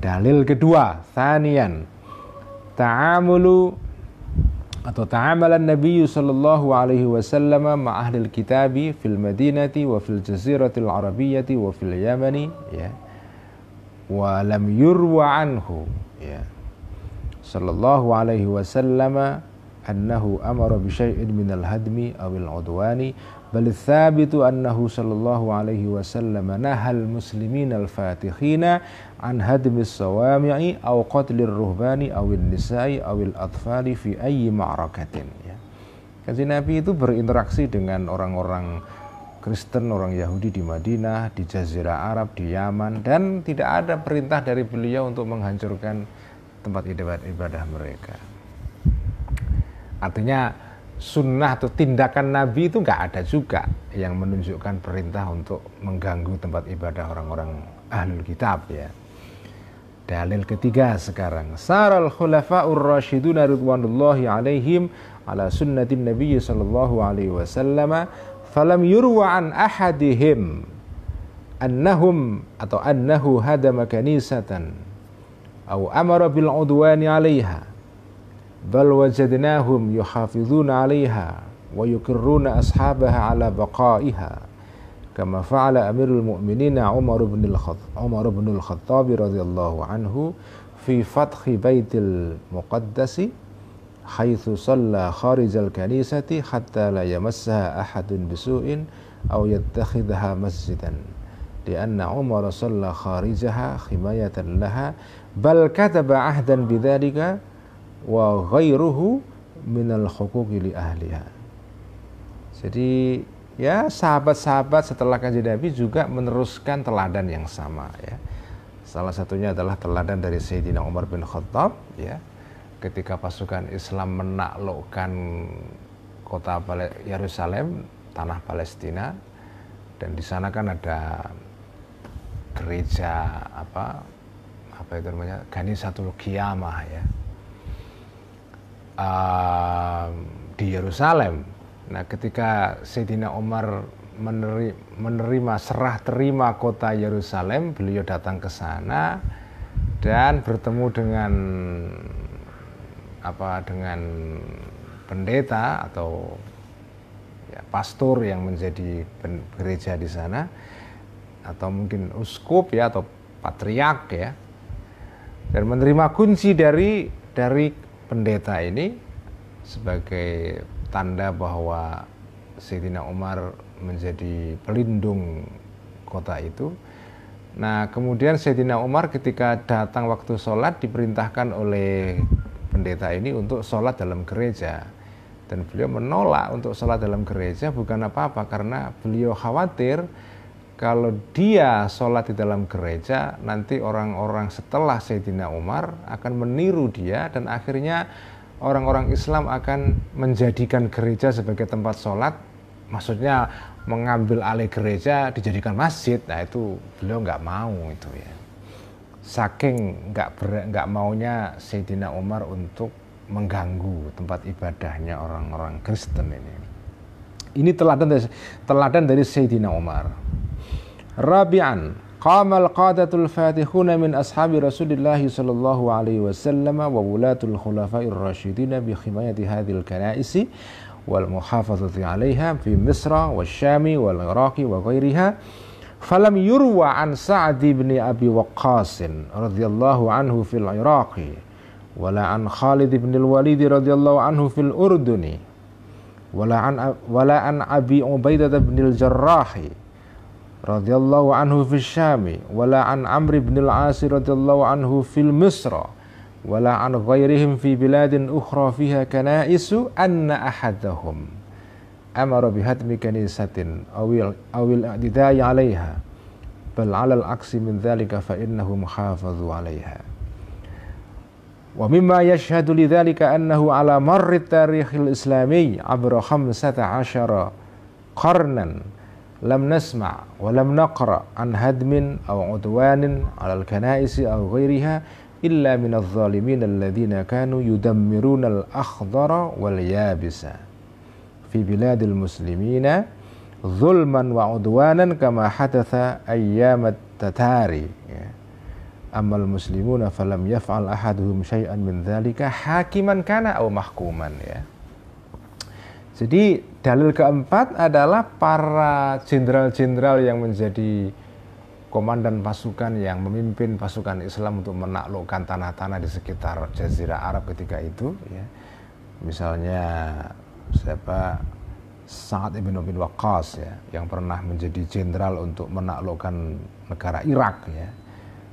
Dalil kedua, sanian ta'amulu atau ta'amalan Nabi sallallahu alaihi wasallam ma ahli kitab fil Madinati wa fil Jaziratil Arabiyyati wa fil Yamani ya wa lam yurwa anhu ya sallallahu alaihi wasallam annahu amara bi syai'in min al hadmi aw al udwani bal thabitu annahu sallallahu alaihi wasallam nahal muslimin al fatihina an hadmis sawami'i aw qatlir ruhbani awil nisa'i awil atfali fi ayyi ma'rakatin ya. Kasi Nabi itu berinteraksi dengan orang-orang Kristen, orang Yahudi di Madinah, di Jazirah Arab, di Yaman dan tidak ada perintah dari beliau untuk menghancurkan tempat ibadah mereka. Artinya sunnah atau tindakan Nabi itu nggak ada juga yang menunjukkan perintah untuk mengganggu tempat ibadah orang-orang ahlul kitab ya. Dalil ketiga sekarang. Saral khulafa'ur rasyidun ridwanullahi alaihim ala sunnatin nabiyyi sallallahu alaihi wasallam falam yurwa an ahadihim annahum atau annahu hadama kanisatan au amara bil udwani alaiha bal wajadnahum yuhafizuna alaiha wa yukirruna ashabaha ala baqaiha كما فعل أمير المؤمنين عمر بن الخطاب عمر بن الخطاب رضي الله عنه في فتح بيت المقدس حيث صلى خارج الكنيسة حتى لا يمسها أحد بسوء أو يتخذها مسجدا لأن عمر صلى خارجها حماية لها بل كتب عهدا بذلك وغيره من الحقوق لأهلها. Jadi ya sahabat-sahabat setelah kanjeng Nabi juga meneruskan teladan yang sama ya. Salah satunya adalah teladan dari Sayyidina Umar bin Khattab ya. Ketika pasukan Islam menaklukkan kota Yerusalem, tanah Palestina dan di sana kan ada gereja apa apa itu namanya satu Qiyamah ya. Uh, di Yerusalem Nah, ketika Sayyidina Umar menerima serah terima kota Yerusalem, beliau datang ke sana dan bertemu dengan apa dengan pendeta atau ya, pastor yang menjadi gereja di sana atau mungkin uskup ya atau patriark ya dan menerima kunci dari dari pendeta ini sebagai tanda bahwa Sayyidina Umar menjadi pelindung kota itu. Nah, kemudian Sayyidina Umar ketika datang waktu sholat diperintahkan oleh pendeta ini untuk sholat dalam gereja. Dan beliau menolak untuk sholat dalam gereja bukan apa-apa karena beliau khawatir kalau dia sholat di dalam gereja nanti orang-orang setelah Sayyidina Umar akan meniru dia dan akhirnya orang-orang Islam akan menjadikan gereja sebagai tempat sholat, maksudnya mengambil alih gereja dijadikan masjid, nah itu beliau nggak mau itu ya. Saking nggak nggak maunya Sayyidina Umar untuk mengganggu tempat ibadahnya orang-orang Kristen ini. Ini teladan dari, teladan dari Sayyidina Umar. Rabi'an, قام القادة الفاتحون من أصحاب رسول الله صلى الله عليه وسلم وولاة الخلفاء الراشدين بحماية هذه الكنائس والمحافظة عليها في مصر والشام والعراق وغيرها فلم يروى عن سعد بن أبي وقاص رضي الله عنه في العراق ولا عن خالد بن الوليد رضي الله عنه في الأردن ولا عن ولا عن أبي عبيدة بن الجراح رضي الله عنه في الشام ولا عن عمرو بن العاص رضي الله عنه في مصر ولا عن غيرهم في بلاد أخرى فيها كنائس أن أحدهم أمر بهدم كنيسة أو أو الاعتداء عليها بل على العكس من ذلك فإنه محافظ عليها ومما يشهد لذلك أنه على مر التاريخ الإسلامي عبر خمسة عشر قرنا لم نسمع ولم نقرأ عن هدم أو عدوان على الكنائس أو غيرها إلا من الظالمين الذين كانوا يدمرون الأخضر واليابس في بلاد المسلمين ظلما وعدوانا كما حدث أيام التتاري أما المسلمون فلم يفعل أحدهم شيئا من ذلك حاكما كان أو محكوما Jadi dalil keempat adalah para jenderal-jenderal yang menjadi komandan pasukan yang memimpin pasukan Islam untuk menaklukkan tanah-tanah di sekitar Jazirah Arab ketika itu ya. Misalnya siapa Sa'ad ibn Abi Waqqas ya yang pernah menjadi jenderal untuk menaklukkan negara Irak ya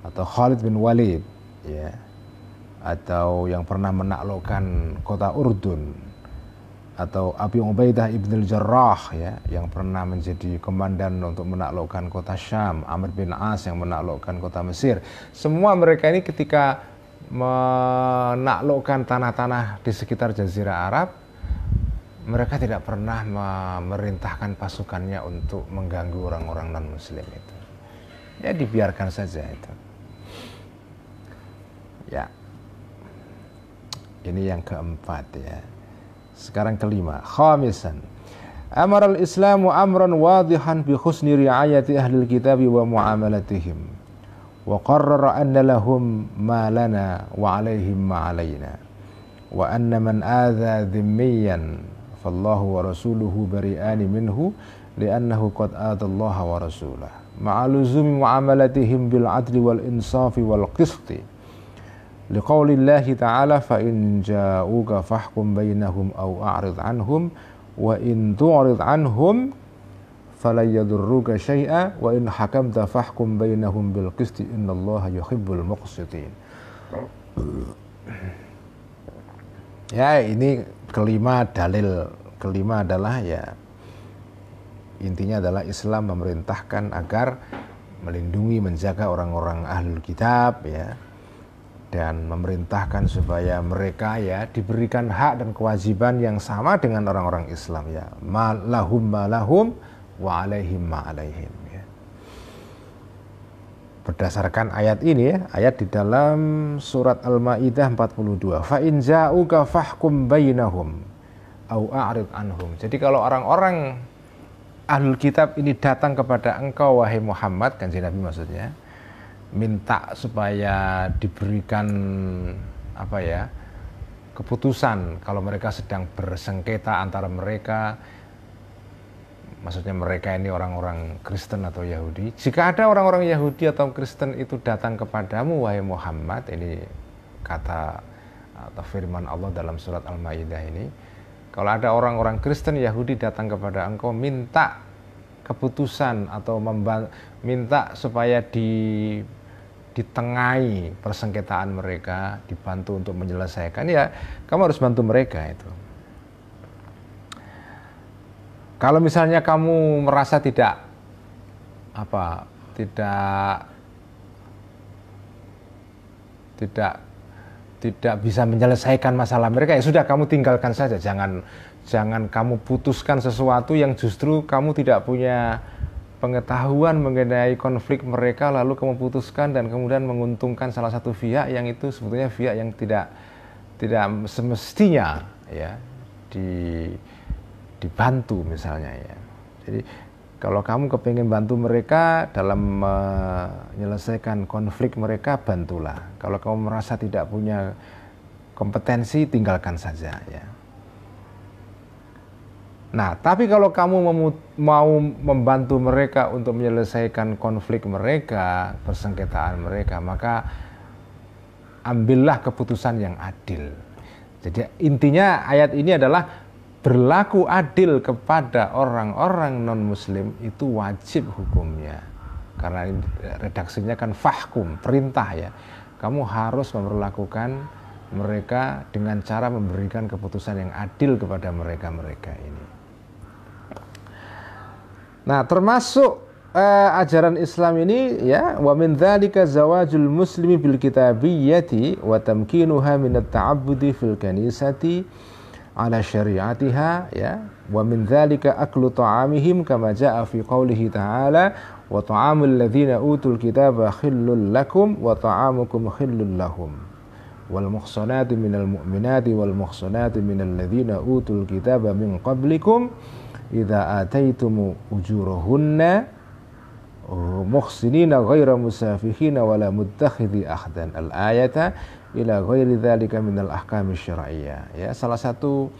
atau Khalid bin Walid ya atau yang pernah menaklukkan kota Urdun atau Abi Ubaidah ibn al-Jarrah ya yang pernah menjadi komandan untuk menaklukkan kota Syam, Amr bin As yang menaklukkan kota Mesir. Semua mereka ini ketika menaklukkan tanah-tanah di sekitar jazirah Arab, mereka tidak pernah memerintahkan pasukannya untuk mengganggu orang-orang non-muslim itu. Ya dibiarkan saja itu. Ya. Ini yang keempat ya. Sekarang kelima, khamisan. Amaral al-Islamu amran wadihan bi husni riayati ahli al-kitab wa muamalatihim. Wa qarrara anna lahum ma lana wa alaihim ma alaina. Wa anna man adha dhimmiyan fallahu wa rasuluhu bari'ani minhu li'annahu qad adha Allah wa rasulah. Ma'aluzumi muamalatihim bil adli wal insafi wal qisti. لقول الله تعالى فإن bainahum aw بينهم أو أعرض عنهم وإن anhum عنهم yadurruka يضروك شيئا وإن حكمت fahkum بينهم bil إن الله yuhibbul المقسطين ya ini kelima dalil kelima adalah ya intinya adalah Islam memerintahkan agar melindungi menjaga orang-orang ahlul kitab ya dan memerintahkan supaya mereka ya diberikan hak dan kewajiban yang sama dengan orang-orang Islam ya malahum malahum wa alaihim ma alaihim ya. berdasarkan ayat ini ya ayat di dalam surat Al-Maidah 42 fa in ja'uka fahkum bainahum au a'rid anhum jadi kalau orang-orang ahlul kitab ini datang kepada engkau wahai Muhammad kan Nabi maksudnya minta supaya diberikan apa ya keputusan kalau mereka sedang bersengketa antara mereka maksudnya mereka ini orang-orang Kristen atau Yahudi jika ada orang-orang Yahudi atau Kristen itu datang kepadamu wahai Muhammad ini kata atau firman Allah dalam surat Al-Maidah ini kalau ada orang-orang Kristen Yahudi datang kepada engkau minta keputusan atau minta supaya di ditengahi persengketaan mereka, dibantu untuk menyelesaikan. Ya, kamu harus bantu mereka itu. Kalau misalnya kamu merasa tidak apa, tidak tidak tidak bisa menyelesaikan masalah mereka ya sudah kamu tinggalkan saja jangan jangan kamu putuskan sesuatu yang justru kamu tidak punya pengetahuan mengenai konflik mereka lalu kamu putuskan dan kemudian menguntungkan salah satu pihak yang itu sebetulnya pihak yang tidak tidak semestinya ya di dibantu misalnya ya. Jadi kalau kamu kepingin bantu mereka dalam menyelesaikan konflik mereka, bantulah. Kalau kamu merasa tidak punya kompetensi, tinggalkan saja ya. Nah, tapi kalau kamu mau membantu mereka untuk menyelesaikan konflik mereka, persengketaan mereka, maka ambillah keputusan yang adil. Jadi intinya ayat ini adalah berlaku adil kepada orang-orang non-muslim itu wajib hukumnya. Karena eh, redaksinya kan fahkum, perintah ya. Kamu harus memperlakukan mereka dengan cara memberikan keputusan yang adil kepada mereka-mereka ini. Nah, termasuk uh, ajaran Islam ini ya wa min dzalika zawajul muslimi bil kitabiyyati wa tamkinuha min at-ta'abbudi fil kanisati ala syari'atiha ya wa min dzalika aklu ta'amihim kama jaa fi qoulihi ta'ala wa ta'amul ladzina utul kitaba khillul lakum wa ta'amukum khillul lahum wal muhsanati minal mu'minati wal muhsanati minal ladzina utul kitaba min qablikum idza ataitumu ujurahunna oh, muhsinina ghaira musafihina wala muttakhidhi ahdan al ayata ila ghairi dzalika min al ahkam ya salah satu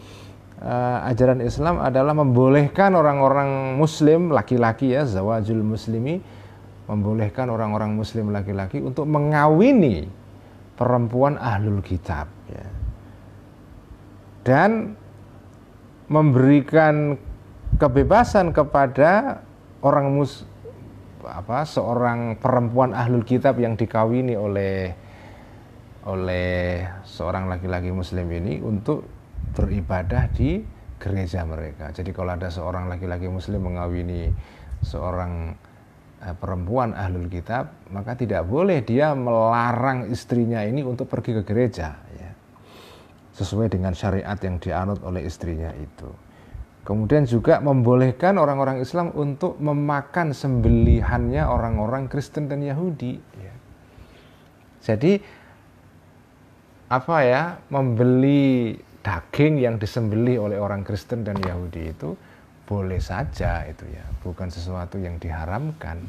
uh, ajaran Islam adalah membolehkan orang-orang muslim laki-laki ya zawajul muslimi membolehkan orang-orang muslim laki-laki untuk mengawini perempuan ahlul kitab ya. dan memberikan kebebasan kepada orang mus apa seorang perempuan ahlul kitab yang dikawini oleh oleh seorang laki-laki muslim ini untuk beribadah di gereja mereka. Jadi kalau ada seorang laki-laki muslim mengawini seorang eh, perempuan ahlul kitab maka tidak boleh dia melarang istrinya ini untuk pergi ke gereja ya. sesuai dengan syariat yang dianut oleh istrinya itu Kemudian juga membolehkan orang-orang Islam untuk memakan sembelihannya orang-orang Kristen dan Yahudi. Iya. Jadi apa ya membeli daging yang disembelih oleh orang Kristen dan Yahudi itu boleh saja itu ya, bukan sesuatu yang diharamkan.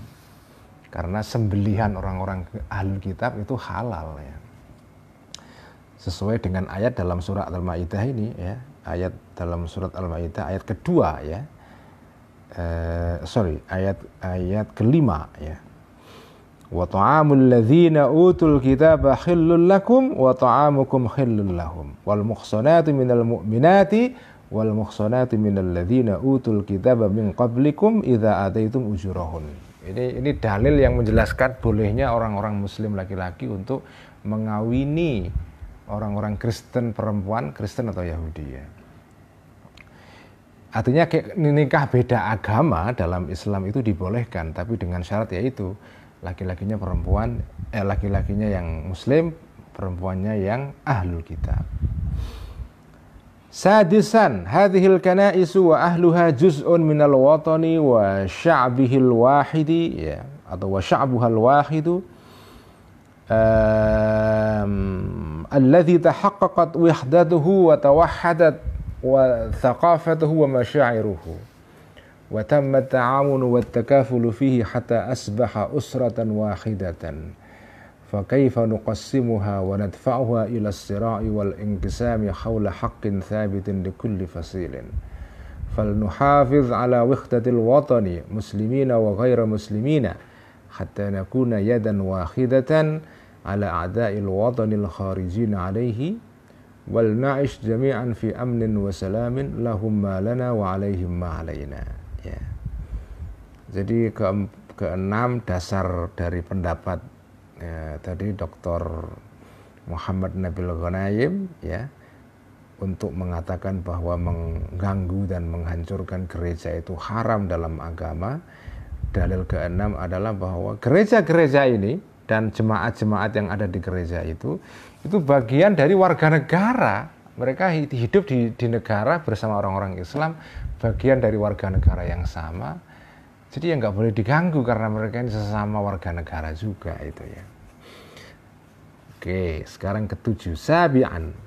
Karena sembelihan orang-orang ahli kitab itu halal ya. Sesuai dengan ayat dalam surah Al-Maidah ini ya, ayat dalam surat Al-Maidah ayat kedua ya. Uh, sorry, ayat ayat kelima ya. Wa ta'amul ladzina utul kitaba khillul lakum wa ta'amukum khillul lahum wal muhsanatu minal mu'minati wal muhsanatu minal ladzina utul kitaba min qablikum idza ataitum ujurahun. Ini ini dalil yang menjelaskan bolehnya orang-orang muslim laki-laki untuk mengawini orang-orang Kristen perempuan, Kristen atau Yahudi ya. Artinya nikah beda agama dalam Islam itu dibolehkan, tapi dengan syarat yaitu laki-lakinya perempuan, eh, laki-lakinya yang Muslim, perempuannya yang ahlul kitab. Sadisan, hadhil isu wa ahluha juz'un min al watani wa sya'bihil wahidi ya, atau wa sya'buhal wahidu um, alladhi tahaqqaqat wihdatuhu wa tawahhadat وثقافته ومشاعره وتم التعاون والتكافل فيه حتى أصبح أسرة واحدة فكيف نقسمها وندفعها إلى الصراع والانقسام حول حق ثابت لكل فصيل فلنحافظ على وحدة الوطن مسلمين وغير مسلمين حتى نكون يدا واحدة على أعداء الوطن الخارجين عليه walna'ish jami'an fi amnin wa salamin lahumma lana wa alaihim ma ya jadi ke keenam dasar dari pendapat ya, tadi Dr. Muhammad Nabil Ghanayim ya untuk mengatakan bahwa mengganggu dan menghancurkan gereja itu haram dalam agama. Dalil keenam adalah bahwa gereja-gereja ini dan jemaat-jemaat yang ada di gereja itu itu bagian dari warga negara. Mereka hidup di, di negara bersama orang-orang Islam, bagian dari warga negara yang sama. Jadi yang nggak boleh diganggu karena mereka ini sesama warga negara juga itu ya. Oke, sekarang ketujuh sabian.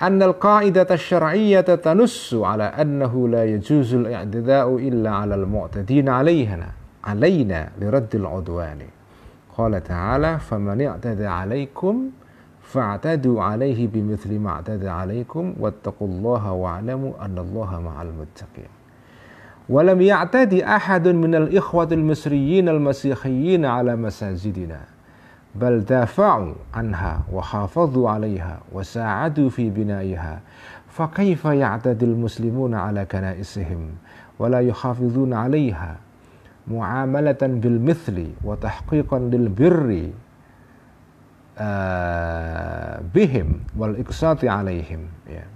أن qa'idata الشرعية tanussu ala أنه la يجوز al إلا illa 'ala al-mu'tadin 'alayhana العدوان li raddil فمن Qala ta'ala faman i'tada فاعتدوا عليه بمثل ما اعتدى عليكم واتقوا الله واعلموا أن الله مع المتقين ولم يعتدي أحد من الإخوة المصريين المسيحيين على مساجدنا بل دافعوا عنها وحافظوا عليها وساعدوا في بنائها فكيف يعتدي المسلمون على كنائسهم ولا يحافظون عليها معاملة بالمثل وتحقيقا للبر آه، بهم والإقساط عليهم يعني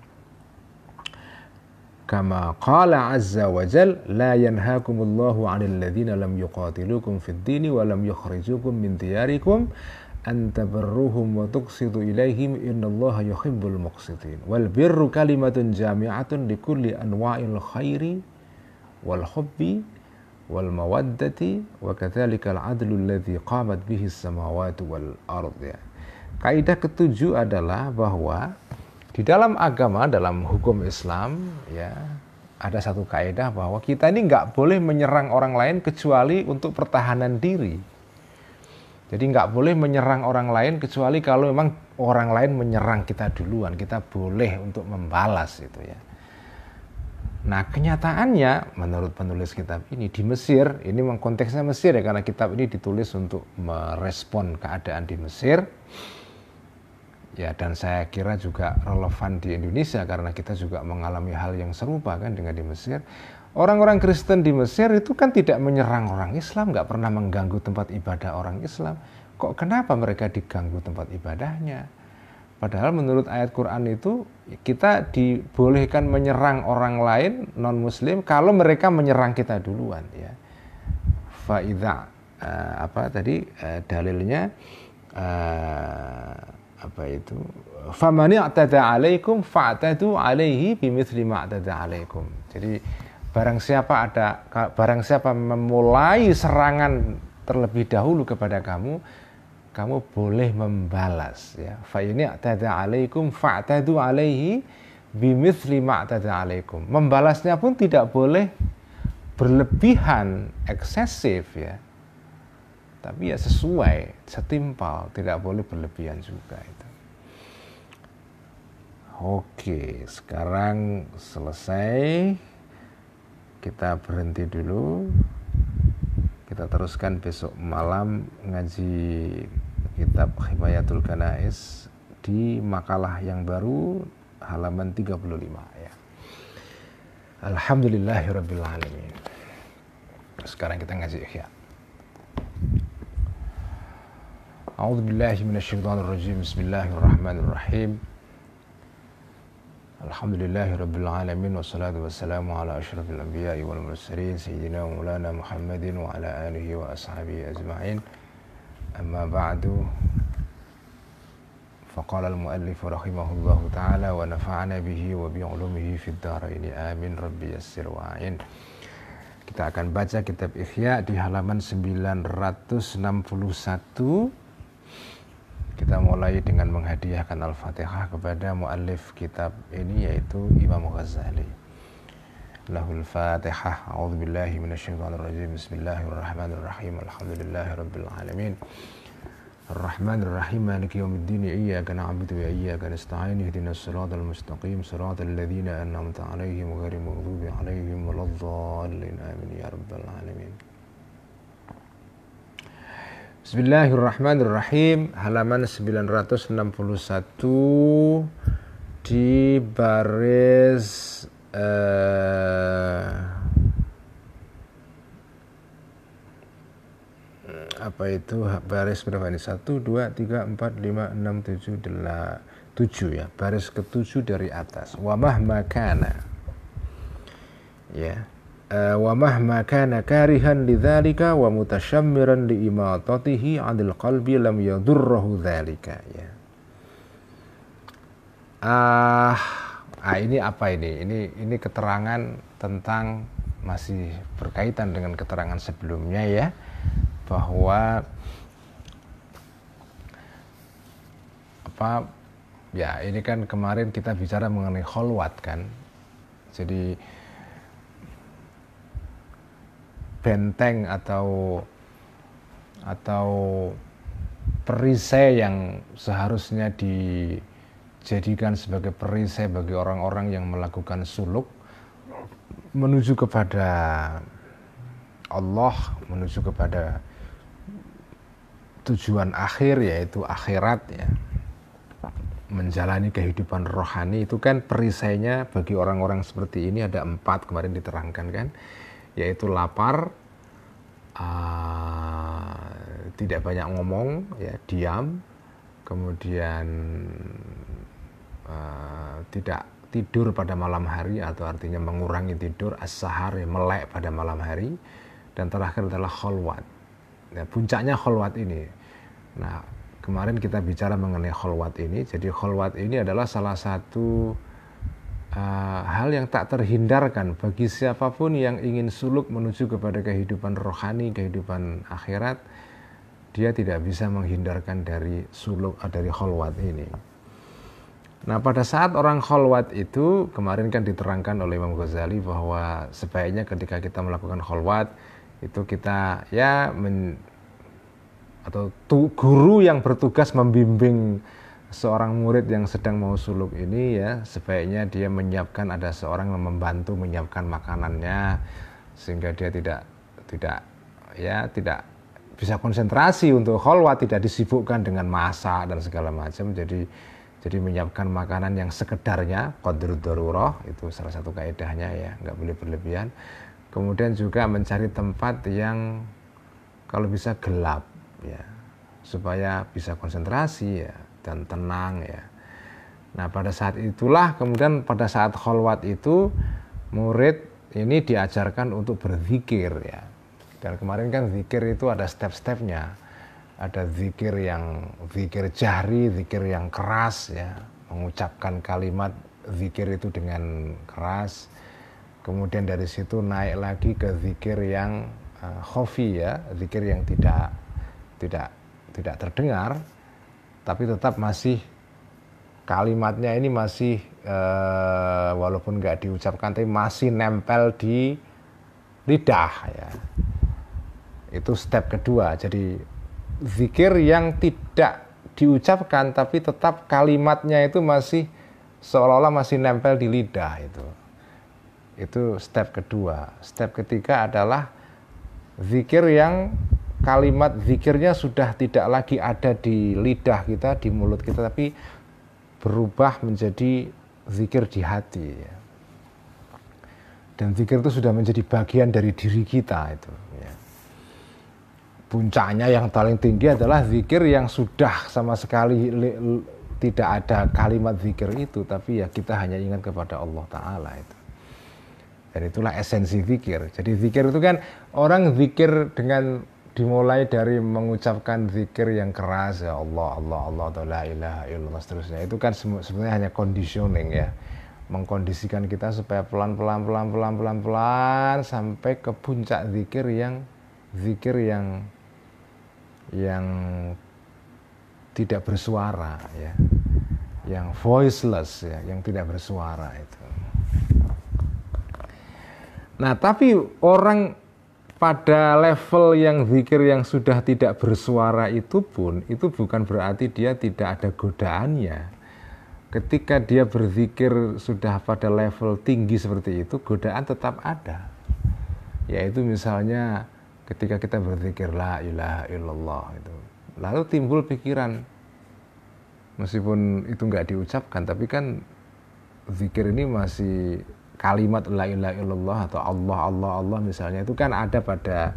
كما قال عز وجل لا ينهاكم الله عن الذين لم يقاتلوكم في الدين ولم يخرجوكم من دياركم أن تبروهم وتقسطوا إليهم إن الله يحب المقسطين والبر كلمة جامعة لكل أنواع الخير والحب والمودة وكذلك العدل الذي قامت به السماوات والأرض يعني. Kaidah ketujuh adalah bahwa di dalam agama, dalam hukum Islam, ya ada satu kaidah bahwa kita ini nggak boleh menyerang orang lain kecuali untuk pertahanan diri. Jadi nggak boleh menyerang orang lain kecuali kalau memang orang lain menyerang kita duluan, kita boleh untuk membalas itu ya. Nah kenyataannya menurut penulis kitab ini di Mesir, ini mengkonteksnya konteksnya Mesir ya karena kitab ini ditulis untuk merespon keadaan di Mesir. Ya, dan saya kira juga relevan di Indonesia karena kita juga mengalami hal yang serupa kan dengan di Mesir. Orang-orang Kristen di Mesir itu kan tidak menyerang orang Islam, nggak pernah mengganggu tempat ibadah orang Islam. Kok kenapa mereka diganggu tempat ibadahnya? Padahal menurut ayat Quran itu kita dibolehkan menyerang orang lain non Muslim kalau mereka menyerang kita duluan ya. Faida eh, apa tadi eh, dalilnya eh, apa itu famani atada alaikum fa'tadu alaihi bimithli ma'tada alaikum jadi barang siapa ada barang siapa memulai serangan terlebih dahulu kepada kamu kamu boleh membalas ya fa ini atada alaikum fa'tadu alaihi bimithli ma'tada alaikum membalasnya pun tidak boleh berlebihan eksesif ya tapi ya sesuai setimpal tidak boleh berlebihan juga Oke, sekarang selesai. Kita berhenti dulu. Kita teruskan besok malam ngaji kitab Himayatul Ganais di makalah yang baru halaman 35 ya. Alhamdulillahirabbil alamin. Sekarang kita ngaji ya. أعوذ بالله من الشيطان الرجيم بسم Alhamdulillahi Wassalatu wassalamu ala ashrafil anbiya wal mursalin Sayyidina Maulana Muhammadin wa ala alihi wa ashabihi ajma'in Amma ba'du فقال المؤلف رحمه الله تعالى ونفعنا به وبعلومه في الدارين amin. Rabbi يسر وعين Kita akan baca kitab ikhya di halaman 961 Kita mulai dengan menghadiahkan Al-Fatihah kepada muallif kitab ini yaitu Imam Ghazali. Lahul Fatihah. A'udzu billahi minasyaitonir rajim. Bismillahirrahmanirrahim. Alhamdulillahirabbil alamin. الرحمن الرحيم مالك يوم الدين إياك نعبد وإياك نستعين اهدنا الصراط المستقيم صراط الذين أنعمت عليهم غير المغضوب عليهم ولا الضالين آمين يا رب العالمين Bismillahirrahmanirrahim halaman 961 di baris eh, apa itu baris berapa ini 1 2 3 4 5 6 7 8 7 ya baris ketujuh dari atas wamah makana ya yeah uh, wa mahma kana karihan lidzalika wa mutasyammiran li imatatihi 'anil qalbi lam yadurruhu dzalika ya. Ah, ah ini apa ini? Ini ini keterangan tentang masih berkaitan dengan keterangan sebelumnya ya bahwa apa ya ini kan kemarin kita bicara mengenai kholwat kan. Jadi benteng atau atau perisai yang seharusnya dijadikan sebagai perisai bagi orang-orang yang melakukan suluk menuju kepada Allah menuju kepada tujuan akhir yaitu akhirat ya menjalani kehidupan rohani itu kan perisainya bagi orang-orang seperti ini ada empat kemarin diterangkan kan yaitu lapar, uh, tidak banyak ngomong, ya diam, kemudian uh, tidak tidur pada malam hari atau artinya mengurangi tidur as ya, melek pada malam hari dan terakhir adalah kholwat. Ya, puncaknya kholwat ini. Nah, kemarin kita bicara mengenai kholwat ini. Jadi kholwat ini adalah salah satu Eh, hal yang tak terhindarkan bagi siapapun yang ingin suluk menuju kepada kehidupan rohani, kehidupan akhirat, dia tidak bisa menghindarkan dari suluk atau eh, dari kholwat ini. Nah, pada saat orang kholwat itu kemarin kan diterangkan oleh Imam Ghazali bahwa sebaiknya ketika kita melakukan kholwat itu kita ya men, atau tu, guru yang bertugas membimbing seorang murid yang sedang mau suluk ini ya sebaiknya dia menyiapkan ada seorang yang membantu menyiapkan makanannya sehingga dia tidak tidak ya tidak bisa konsentrasi untuk kholwa tidak disibukkan dengan masak dan segala macam jadi jadi menyiapkan makanan yang sekedarnya qadr darurah itu salah satu kaidahnya ya nggak boleh berlebihan kemudian juga mencari tempat yang kalau bisa gelap ya supaya bisa konsentrasi ya dan tenang ya. Nah pada saat itulah kemudian pada saat kholwat itu murid ini diajarkan untuk berzikir ya. Dan kemarin kan zikir itu ada step-stepnya. Ada zikir yang zikir jari, zikir yang keras ya, mengucapkan kalimat zikir itu dengan keras. Kemudian dari situ naik lagi ke zikir yang uh, eh, khofi ya, zikir yang tidak tidak tidak terdengar tapi tetap masih kalimatnya ini masih eh, walaupun nggak diucapkan tapi masih nempel di lidah ya itu step kedua jadi zikir yang tidak diucapkan tapi tetap kalimatnya itu masih seolah-olah masih nempel di lidah itu itu step kedua step ketiga adalah zikir yang kalimat zikirnya sudah tidak lagi ada di lidah kita, di mulut kita, tapi berubah menjadi zikir di hati. Ya. Dan zikir itu sudah menjadi bagian dari diri kita itu. Ya. Puncaknya yang paling tinggi adalah zikir yang sudah sama sekali tidak ada kalimat zikir itu, tapi ya kita hanya ingat kepada Allah Taala itu. Dan itulah esensi zikir. Jadi zikir itu kan orang zikir dengan dimulai dari mengucapkan zikir yang keras ya Allah Allah Allah atau la ilaha illallah seterusnya itu kan sebenarnya hanya conditioning ya mengkondisikan kita supaya pelan pelan pelan pelan pelan pelan sampai ke puncak zikir yang zikir yang yang tidak bersuara ya yang voiceless ya yang tidak bersuara itu nah tapi orang pada level yang zikir yang sudah tidak bersuara itu pun itu bukan berarti dia tidak ada godaannya. Ketika dia berzikir sudah pada level tinggi seperti itu, godaan tetap ada. Yaitu misalnya ketika kita berzikir la ilaha illallah itu. Lalu timbul pikiran meskipun itu nggak diucapkan tapi kan zikir ini masih kalimat la ilaha illallah atau Allah Allah Allah misalnya itu kan ada pada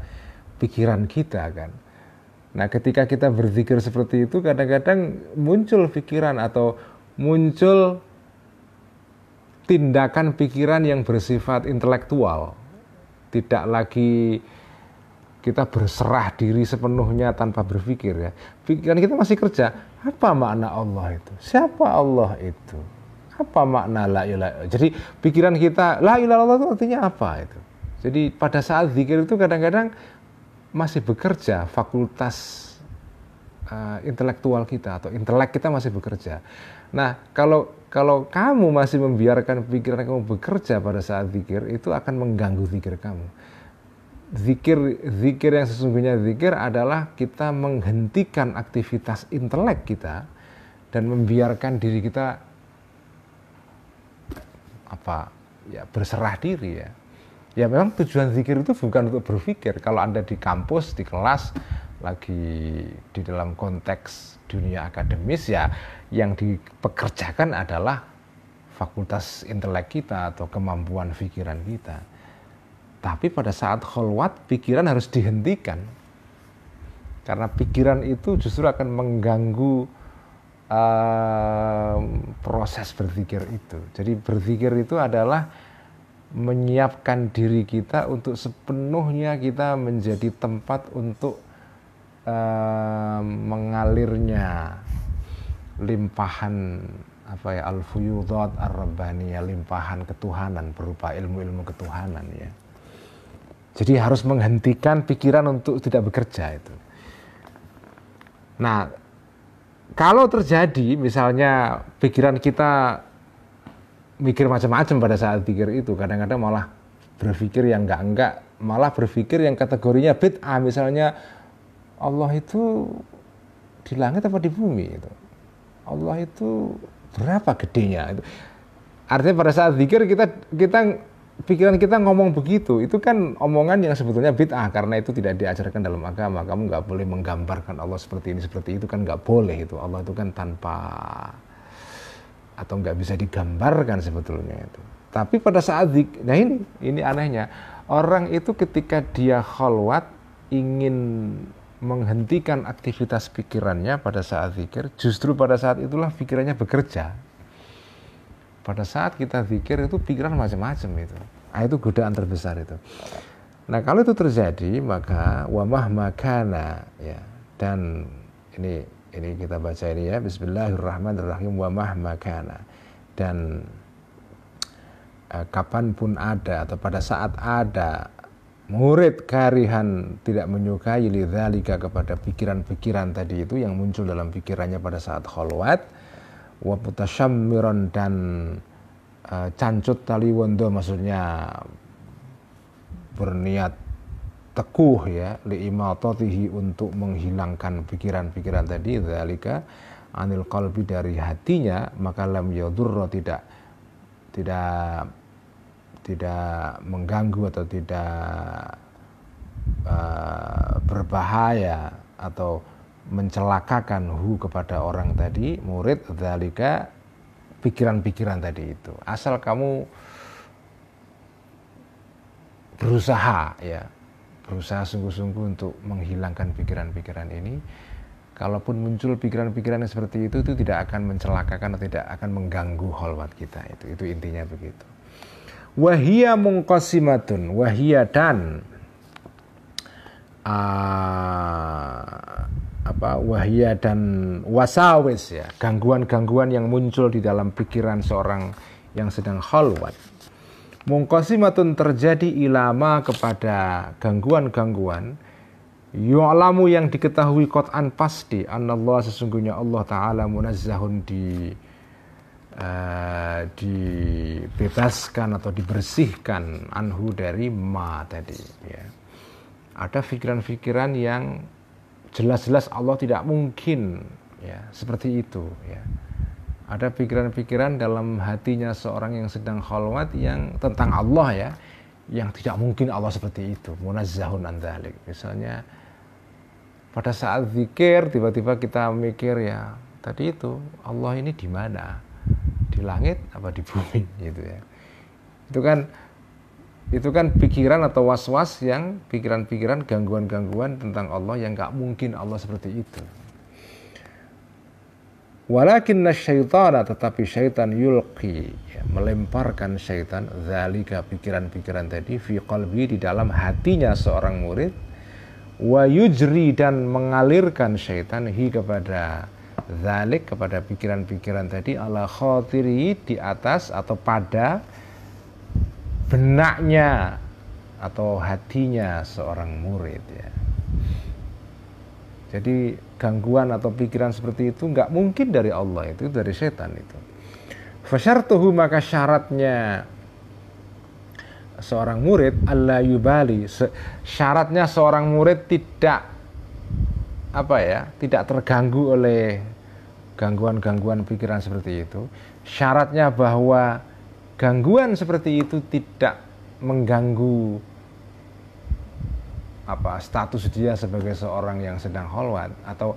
pikiran kita kan. Nah, ketika kita berzikir seperti itu kadang-kadang muncul pikiran atau muncul tindakan pikiran yang bersifat intelektual. Tidak lagi kita berserah diri sepenuhnya tanpa berpikir ya. Pikiran kita masih kerja, apa makna Allah itu? Siapa Allah itu? Apa makna la ilaha Jadi pikiran kita la ilaha illallah itu artinya apa itu? Jadi pada saat zikir itu kadang-kadang masih bekerja fakultas uh, intelektual kita atau intelek kita masih bekerja. Nah, kalau kalau kamu masih membiarkan pikiran kamu bekerja pada saat zikir itu akan mengganggu zikir kamu. Zikir zikir yang sesungguhnya zikir adalah kita menghentikan aktivitas intelek kita dan membiarkan diri kita apa ya berserah diri ya ya memang tujuan zikir itu bukan untuk berpikir kalau anda di kampus di kelas lagi di dalam konteks dunia akademis ya yang dipekerjakan adalah fakultas intelek kita atau kemampuan pikiran kita tapi pada saat kholwat pikiran harus dihentikan karena pikiran itu justru akan mengganggu uh, proses berpikir itu. Jadi berpikir itu adalah menyiapkan diri kita untuk sepenuhnya kita menjadi tempat untuk uh, mengalirnya limpahan apa ya al-fuyudat ar-rabbaniyah limpahan ketuhanan berupa ilmu-ilmu ketuhanan ya. Jadi harus menghentikan pikiran untuk tidak bekerja itu. Nah, kalau terjadi misalnya pikiran kita mikir macam-macam pada saat pikir itu kadang-kadang malah berpikir yang enggak-enggak malah berpikir yang kategorinya bid'ah misalnya Allah itu di langit apa di bumi itu Allah itu berapa gedenya itu artinya pada saat zikir kita kita pikiran kita ngomong begitu, itu kan omongan yang sebetulnya bid'ah karena itu tidak diajarkan dalam agama. Kamu nggak boleh menggambarkan Allah seperti ini seperti itu kan nggak boleh itu. Allah itu kan tanpa atau nggak bisa digambarkan sebetulnya itu. Tapi pada saat di, nah ini ini anehnya orang itu ketika dia kholwat ingin menghentikan aktivitas pikirannya pada saat zikir, justru pada saat itulah pikirannya bekerja pada saat kita pikir itu pikiran macam-macam itu. nah, itu godaan terbesar itu. Nah kalau itu terjadi maka wamah makana ya dan ini ini kita baca ini ya Bismillahirrahmanirrahim wamah makana dan eh, kapanpun ada atau pada saat ada murid karihan tidak menyukai lidzalika kepada pikiran-pikiran tadi itu yang muncul dalam pikirannya pada saat kholwat wa dan uh, cancut wondo maksudnya berniat teguh ya liimatatihi untuk menghilangkan pikiran-pikiran tadi zalika anil qalbi dari hatinya maka lam yadurra tidak tidak tidak mengganggu atau tidak uh, berbahaya atau mencelakakan hu kepada orang tadi murid dalika pikiran-pikiran tadi itu asal kamu berusaha ya berusaha sungguh-sungguh untuk menghilangkan pikiran-pikiran ini kalaupun muncul pikiran-pikiran yang seperti itu itu tidak akan mencelakakan atau tidak akan mengganggu holwat kita itu itu intinya begitu wahia mungkosimatun wahia dan ah, apa wahya dan wasawis ya gangguan-gangguan yang muncul di dalam pikiran seorang yang sedang khalwat mungkosimatun terjadi ilama kepada gangguan-gangguan yu'lamu yang diketahui kot'an pasti anallah sesungguhnya Allah Ta'ala munazzahun di uh, dibebaskan atau dibersihkan anhu dari ma tadi ya. ada pikiran-pikiran yang jelas-jelas Allah tidak mungkin ya seperti itu ya ada pikiran-pikiran dalam hatinya seorang yang sedang khalwat yang tentang Allah ya yang tidak mungkin Allah seperti itu munazzahun an misalnya pada saat zikir tiba-tiba kita mikir ya tadi itu Allah ini di mana di langit apa di bumi gitu ya itu kan itu kan pikiran atau was-was yang pikiran-pikiran gangguan-gangguan tentang Allah yang gak mungkin Allah seperti itu. Walakin syaitana tetapi syaitan yulqi ya, melemparkan syaitan zalika pikiran-pikiran tadi fi qalbi di dalam hatinya seorang murid wa yujri dan mengalirkan syaitan hi kepada zalik kepada pikiran-pikiran tadi ala khatiri di atas atau pada benaknya atau hatinya seorang murid ya. Jadi gangguan atau pikiran seperti itu nggak mungkin dari Allah itu dari setan itu. Fasyartuhu maka syaratnya seorang murid Allah yubali syaratnya seorang murid tidak apa ya tidak terganggu oleh gangguan-gangguan pikiran seperti itu syaratnya bahwa gangguan seperti itu tidak mengganggu apa status dia sebagai seorang yang sedang holwat atau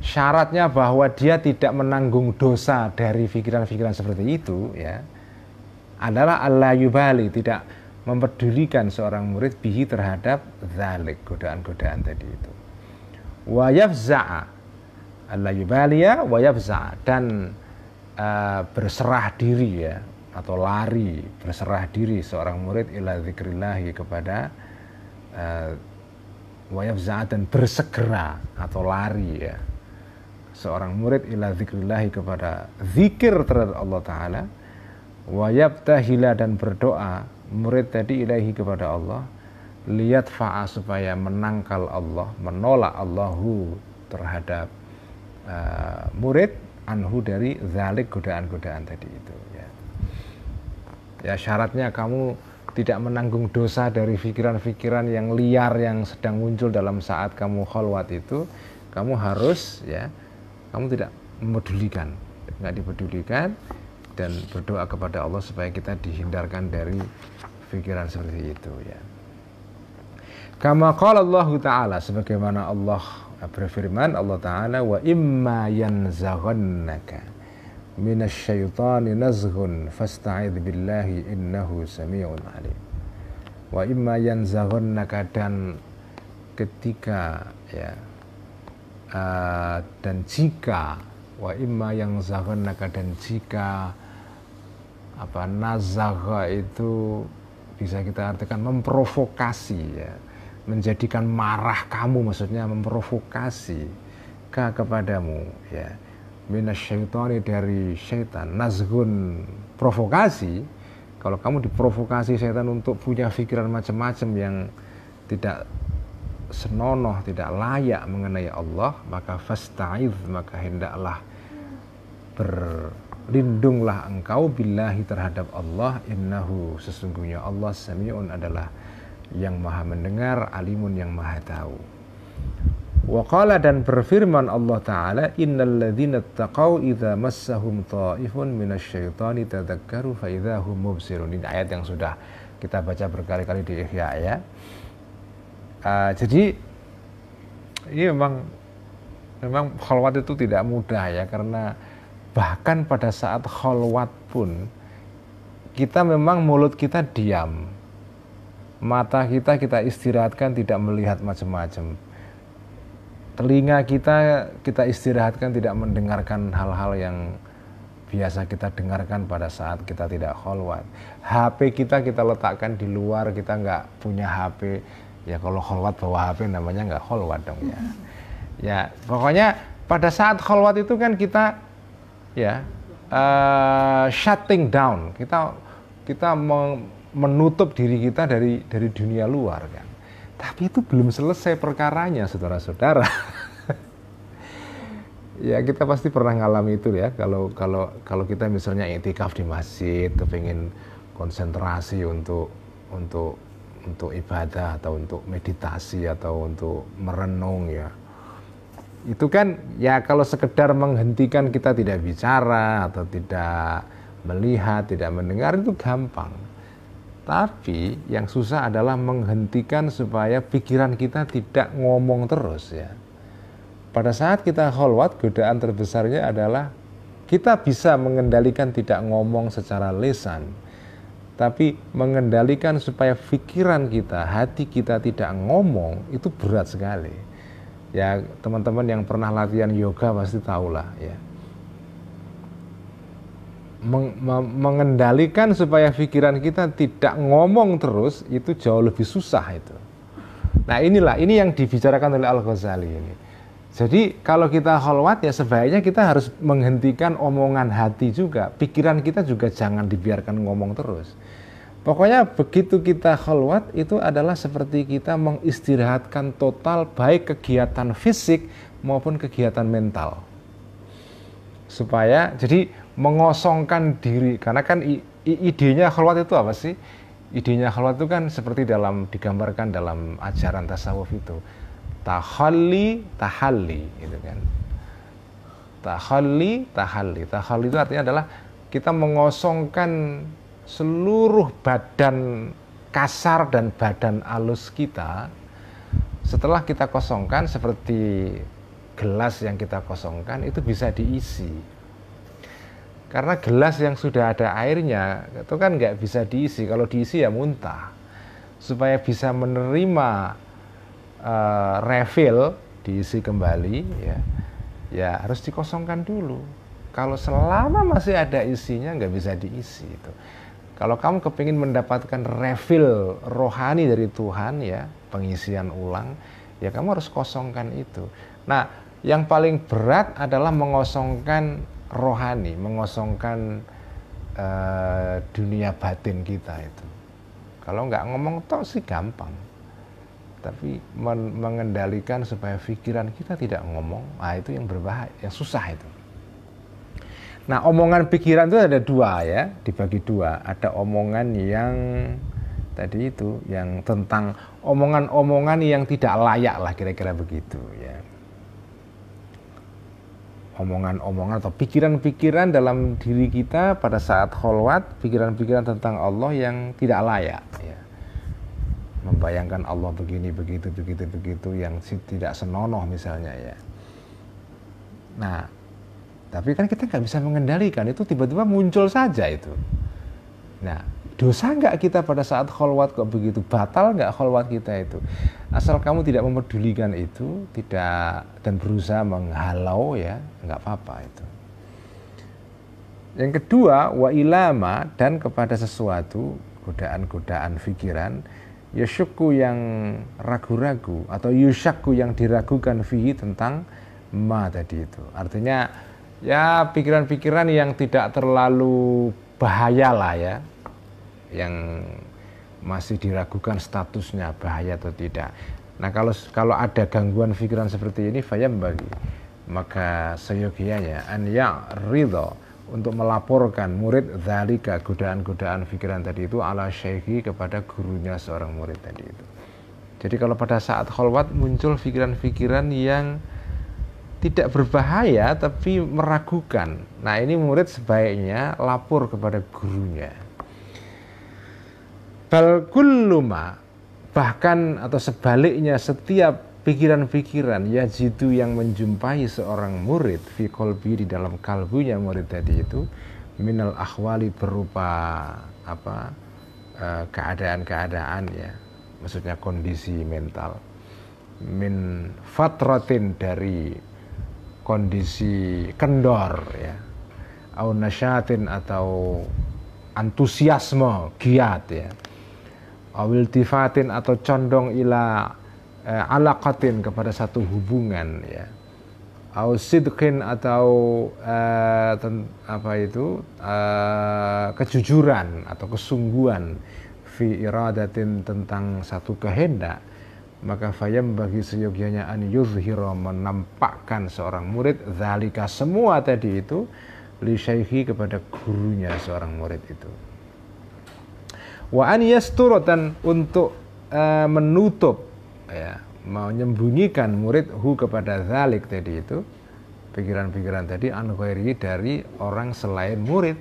syaratnya bahwa dia tidak menanggung dosa dari pikiran-pikiran seperti itu ya adalah Allah yubali tidak mempedulikan seorang murid bihi terhadap zalik godaan-godaan tadi itu wa yafza'a Allah yubaliya wayaf yafza'a dan uh, berserah diri ya atau lari berserah diri seorang murid ila zikrillahi kepada uh, eh, wayafza dan bersegera atau lari ya seorang murid ila zikrillahi kepada zikir terhadap Allah taala wayabtahila dan berdoa murid tadi ilahi kepada Allah lihat fa'a supaya menangkal Allah menolak Allahu terhadap uh, murid anhu dari zalik godaan-godaan tadi itu Ya syaratnya kamu tidak menanggung dosa dari pikiran-pikiran yang liar yang sedang muncul dalam saat kamu kholwat itu, kamu harus ya kamu tidak memedulikan, nggak dipedulikan dan berdoa kepada Allah supaya kita dihindarkan dari pikiran seperti itu ya. Kama qala Allah Ta'ala sebagaimana Allah berfirman Allah Ta'ala wa imma yanzaghannaka minasyaitani nazghun fasta'idz billahi innahu samiun alim wa imma yanzaghannaka dan ketika ya uh, dan jika wa imma yanzaghannaka dan jika apa nazagha itu bisa kita artikan memprovokasi ya menjadikan marah kamu maksudnya memprovokasi ke kepadamu ya minasyaitani dari syaitan nazgun provokasi kalau kamu diprovokasi setan untuk punya pikiran macam-macam yang tidak senonoh tidak layak mengenai Allah maka fasta'idh maka hendaklah berlindunglah engkau billahi terhadap Allah innahu sesungguhnya Allah samiun adalah yang maha mendengar alimun yang maha tahu Waqala dan berfirman Allah Ta'ala, Innal ladhina attaqaw idha massahum ta'ifun minasyaitani tadakkaru fa'idhahum mubsirun. Ini ayat yang sudah kita baca berkali-kali di Ihya ya. Uh, jadi, ini memang memang kholwat itu tidak mudah ya, karena bahkan pada saat kholwat pun, kita memang mulut kita diam. Mata kita kita istirahatkan tidak melihat macam-macam telinga kita kita istirahatkan tidak mendengarkan hal-hal yang biasa kita dengarkan pada saat kita tidak kholwat. HP kita kita letakkan di luar, kita nggak punya HP. Ya kalau kholwat bawa HP namanya nggak kholwat dong ya. Mm-hmm. Ya pokoknya pada saat kholwat itu kan kita ya uh, shutting down. Kita kita menutup diri kita dari dari dunia luar kan. Tapi itu belum selesai perkaranya, saudara-saudara. Hmm. ya kita pasti pernah ngalami itu ya. Kalau kalau kalau kita misalnya itikaf di masjid, kepingin konsentrasi untuk untuk untuk ibadah atau untuk meditasi atau untuk merenung ya itu kan ya kalau sekedar menghentikan kita tidak bicara atau tidak melihat, tidak mendengar itu gampang. Tapi yang susah adalah menghentikan supaya pikiran kita tidak ngomong terus ya. Pada saat kita holwat godaan terbesarnya adalah kita bisa mengendalikan tidak ngomong secara lesan. Tapi mengendalikan supaya pikiran kita, hati kita tidak ngomong itu berat sekali. Ya teman-teman yang pernah latihan yoga pasti tahulah ya meng mengendalikan supaya pikiran kita tidak ngomong terus itu jauh lebih susah itu. Nah inilah ini yang dibicarakan oleh Al Ghazali ini. Jadi kalau kita holwat ya sebaiknya kita harus menghentikan omongan hati juga. Pikiran kita juga jangan dibiarkan ngomong terus. Pokoknya begitu kita holwat itu adalah seperti kita mengistirahatkan total baik kegiatan fisik maupun kegiatan mental. Supaya jadi mengosongkan diri karena kan idenya khalwat itu apa sih? Idenya khalwat itu kan seperti dalam digambarkan dalam ajaran tasawuf itu tahalli tahalli gitu kan. Tahalli tahalli. Tahalli itu artinya adalah kita mengosongkan seluruh badan kasar dan badan alus kita setelah kita kosongkan seperti gelas yang kita kosongkan itu bisa diisi karena gelas yang sudah ada airnya itu kan nggak bisa diisi. Kalau diisi ya muntah. Supaya bisa menerima uh, refill diisi kembali, ya, ya harus dikosongkan dulu. Kalau selama masih ada isinya nggak bisa diisi itu. Kalau kamu kepingin mendapatkan refill rohani dari Tuhan ya, pengisian ulang, ya kamu harus kosongkan itu. Nah, yang paling berat adalah mengosongkan rohani, mengosongkan uh, dunia batin kita itu. Kalau nggak ngomong tau sih gampang. Tapi men mengendalikan supaya pikiran kita tidak ngomong, ah itu yang berbahaya, yang susah itu. Nah, omongan pikiran itu ada dua ya, dibagi dua. Ada omongan yang tadi itu, yang tentang omongan-omongan yang tidak layak lah kira-kira begitu ya omongan-omongan atau pikiran-pikiran dalam diri kita pada saat kholwat, pikiran-pikiran tentang Allah yang tidak layak. Ya. Membayangkan Allah begini, begitu, begitu, begitu yang tidak senonoh misalnya ya. Nah, tapi kan kita nggak bisa mengendalikan itu tiba-tiba muncul saja itu. Nah, dosa nggak kita pada saat kholwat kok begitu batal nggak kholwat kita itu asal kamu tidak memedulikan itu tidak dan berusaha menghalau ya nggak apa-apa itu yang kedua wa ilama dan kepada sesuatu godaan-godaan pikiran yashuku yang ragu-ragu atau yushaku yang diragukan fihi tentang ma tadi itu artinya ya pikiran-pikiran yang tidak terlalu bahaya lah ya yang masih diragukan statusnya bahaya atau tidak. Nah kalau kalau ada gangguan pikiran seperti ini, fayam bagi maka seyogianya an ya ridho untuk melaporkan murid zalika godaan-godaan pikiran tadi itu ala syekhi kepada gurunya seorang murid tadi itu. Jadi kalau pada saat kholwat muncul pikiran-pikiran yang tidak berbahaya tapi meragukan. Nah, ini murid sebaiknya lapor kepada gurunya. Bal kulluma bahkan atau sebaliknya setiap pikiran-pikiran ya jitu yang menjumpai seorang murid fi kolbi di dalam kalbunya murid tadi itu minal akhwali berupa apa e, keadaan-keadaan ya maksudnya kondisi mental min fatratin dari kondisi kendor ya au nasyatin atau antusiasme giat ya awil tifatin atau condong ila eh, alaqatin kepada satu hubungan ya au sidqin atau eh, ten, apa itu eh, kejujuran atau kesungguhan fi iradatin tentang satu kehendak maka fayam bagi seyogianya an yuzhiro menampakkan seorang murid zalika semua tadi itu li kepada gurunya seorang murid itu wa an dan untuk uh, menutup ya menyembunyikan murid hu kepada zalik tadi itu pikiran-pikiran tadi an dari orang selain murid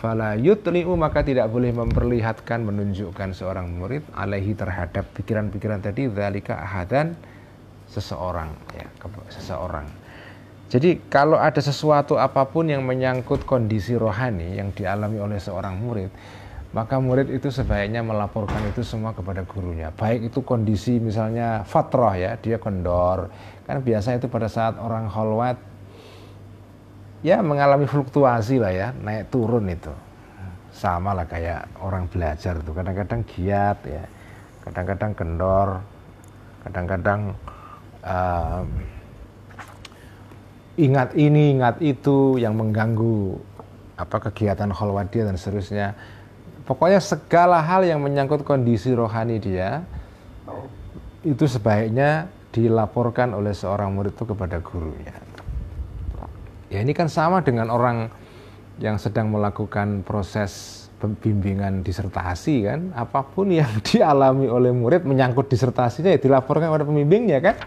fala yutli'u maka tidak boleh memperlihatkan menunjukkan seorang murid alaihi terhadap pikiran-pikiran tadi zalika ahadan seseorang ya seseorang jadi kalau ada sesuatu apapun yang menyangkut kondisi rohani yang dialami oleh seorang murid maka murid itu sebaiknya melaporkan itu semua kepada gurunya. Baik itu kondisi misalnya fatrah ya, dia kendor. Kan biasa itu pada saat orang holwat ya mengalami fluktuasi lah ya, naik turun itu. Sama lah kayak orang belajar itu, kadang-kadang giat ya, kadang-kadang kendor, kadang-kadang uh, ingat ini, ingat itu yang mengganggu apa kegiatan kholwat dia dan seterusnya Pokoknya segala hal yang menyangkut kondisi rohani dia itu sebaiknya dilaporkan oleh seorang murid itu kepada gurunya. Ya ini kan sama dengan orang yang sedang melakukan proses pembimbingan disertasi kan, apapun yang dialami oleh murid menyangkut disertasinya ya dilaporkan kepada pembimbingnya kan.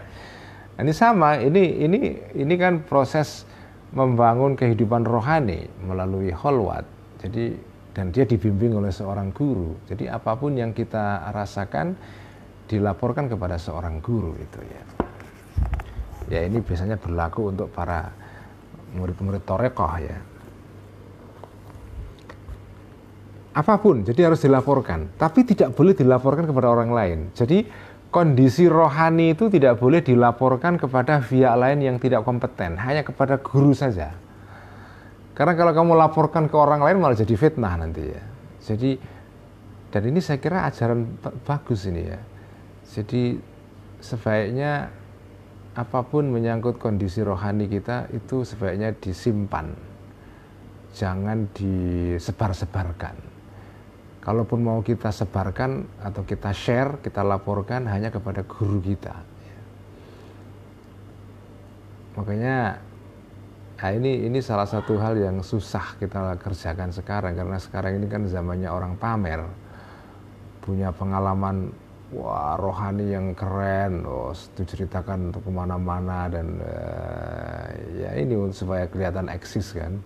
Nah, ini sama, ini ini ini kan proses membangun kehidupan rohani melalui holwat. Jadi dan dia dibimbing oleh seorang guru. Jadi apapun yang kita rasakan dilaporkan kepada seorang guru itu ya. Ya ini biasanya berlaku untuk para murid-murid torekoh ya. Apapun, jadi harus dilaporkan. Tapi tidak boleh dilaporkan kepada orang lain. Jadi kondisi rohani itu tidak boleh dilaporkan kepada pihak lain yang tidak kompeten, hanya kepada guru saja. Karena kalau kamu laporkan ke orang lain malah jadi fitnah nanti ya. Jadi dan ini saya kira ajaran bagus ini ya. Jadi sebaiknya apapun menyangkut kondisi rohani kita itu sebaiknya disimpan. Jangan disebar-sebarkan. Kalaupun mau kita sebarkan atau kita share, kita laporkan hanya kepada guru kita. Makanya Nah, ini ini salah satu hal yang susah kita kerjakan sekarang karena sekarang ini kan zamannya orang pamer. Punya pengalaman wah rohani yang keren, oh, diceritakan untuk kemana-mana dan uh, ya ini supaya kelihatan eksis kan.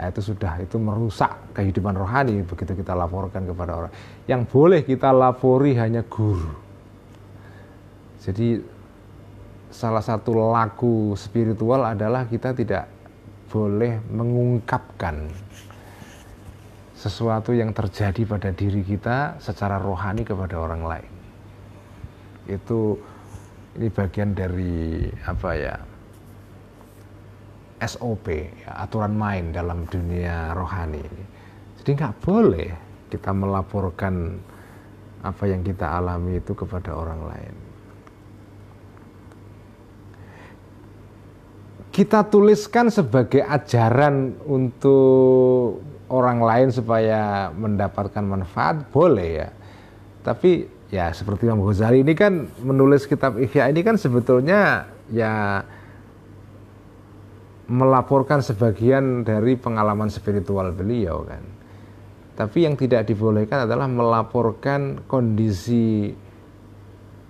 Nah, itu sudah itu merusak kehidupan rohani begitu kita laporkan kepada orang. Yang boleh kita lapori hanya guru. Jadi salah satu laku spiritual adalah kita tidak boleh mengungkapkan sesuatu yang terjadi pada diri kita secara rohani kepada orang lain. Itu ini bagian dari apa ya? SOP, ya, aturan main dalam dunia rohani. Jadi nggak boleh kita melaporkan apa yang kita alami itu kepada orang lain. kita tuliskan sebagai ajaran untuk orang lain supaya mendapatkan manfaat boleh ya. Tapi ya seperti Imam Ghazali ini kan menulis kitab Ihya ini kan sebetulnya ya melaporkan sebagian dari pengalaman spiritual beliau kan. Tapi yang tidak dibolehkan adalah melaporkan kondisi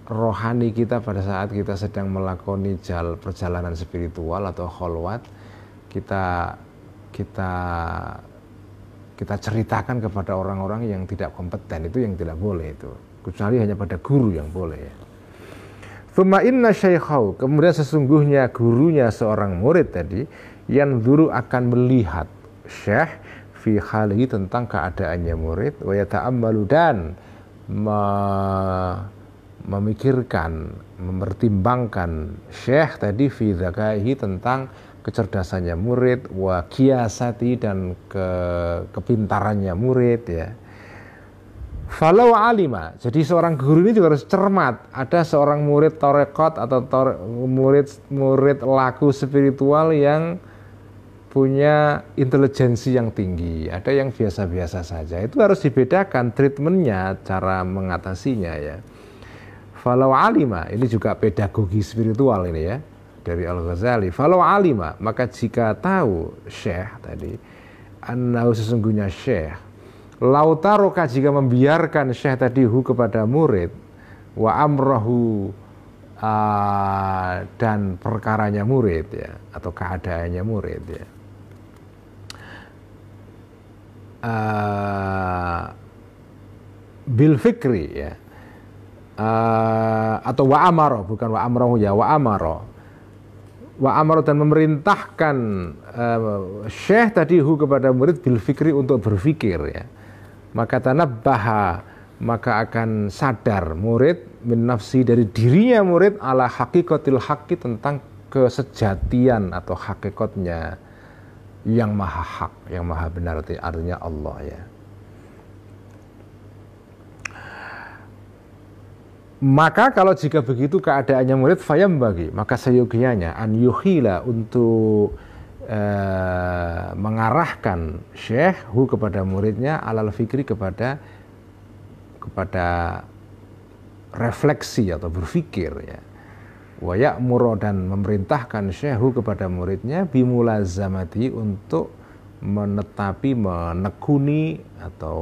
rohani kita pada saat kita sedang melakoni jal perjalanan spiritual atau kholwat kita kita kita ceritakan kepada orang-orang yang tidak kompeten itu yang tidak boleh itu kecuali hanya pada guru yang boleh ya. inna syaikhau kemudian sesungguhnya gurunya seorang murid tadi yang dulu akan melihat syekh fi halihi tentang keadaannya murid wa yata'ammalu dan memikirkan, mempertimbangkan Syekh tadi fi tentang kecerdasannya murid, wa kiasati dan ke, kepintarannya murid ya. Falau alima, jadi seorang guru ini juga harus cermat. Ada seorang murid torekot atau tore, murid murid laku spiritual yang punya intelijensi yang tinggi, ada yang biasa-biasa saja. Itu harus dibedakan treatmentnya, cara mengatasinya ya. Falau alima, ini juga pedagogi spiritual ini ya dari Al-Ghazali. Falau alima, maka jika tahu Syekh tadi, anau sesungguhnya Syekh, lautaroka jika membiarkan Syekh tadi hu kepada murid, wa amrohu ah, dan perkaranya murid ya, atau keadaannya murid ya. Ah, bil fikri ya uh, atau wa amaro bukan wa amrohu ya wa amaro wa amaro dan memerintahkan uh, syekh tadi hu kepada murid bil fikri untuk berfikir ya maka baha maka akan sadar murid min nafsi dari dirinya murid ala hakikatil haki tentang kesejatian atau hakikatnya yang maha hak, yang maha benar artinya Allah ya. Maka kalau jika begitu keadaannya murid fayam bagi, maka seyogianya an yuhila untuk e, mengarahkan syekh hu kepada muridnya alal fikri kepada kepada refleksi atau berfikir. ya. Wayak muro dan memerintahkan syekhu kepada muridnya bimula zamati untuk menetapi menekuni atau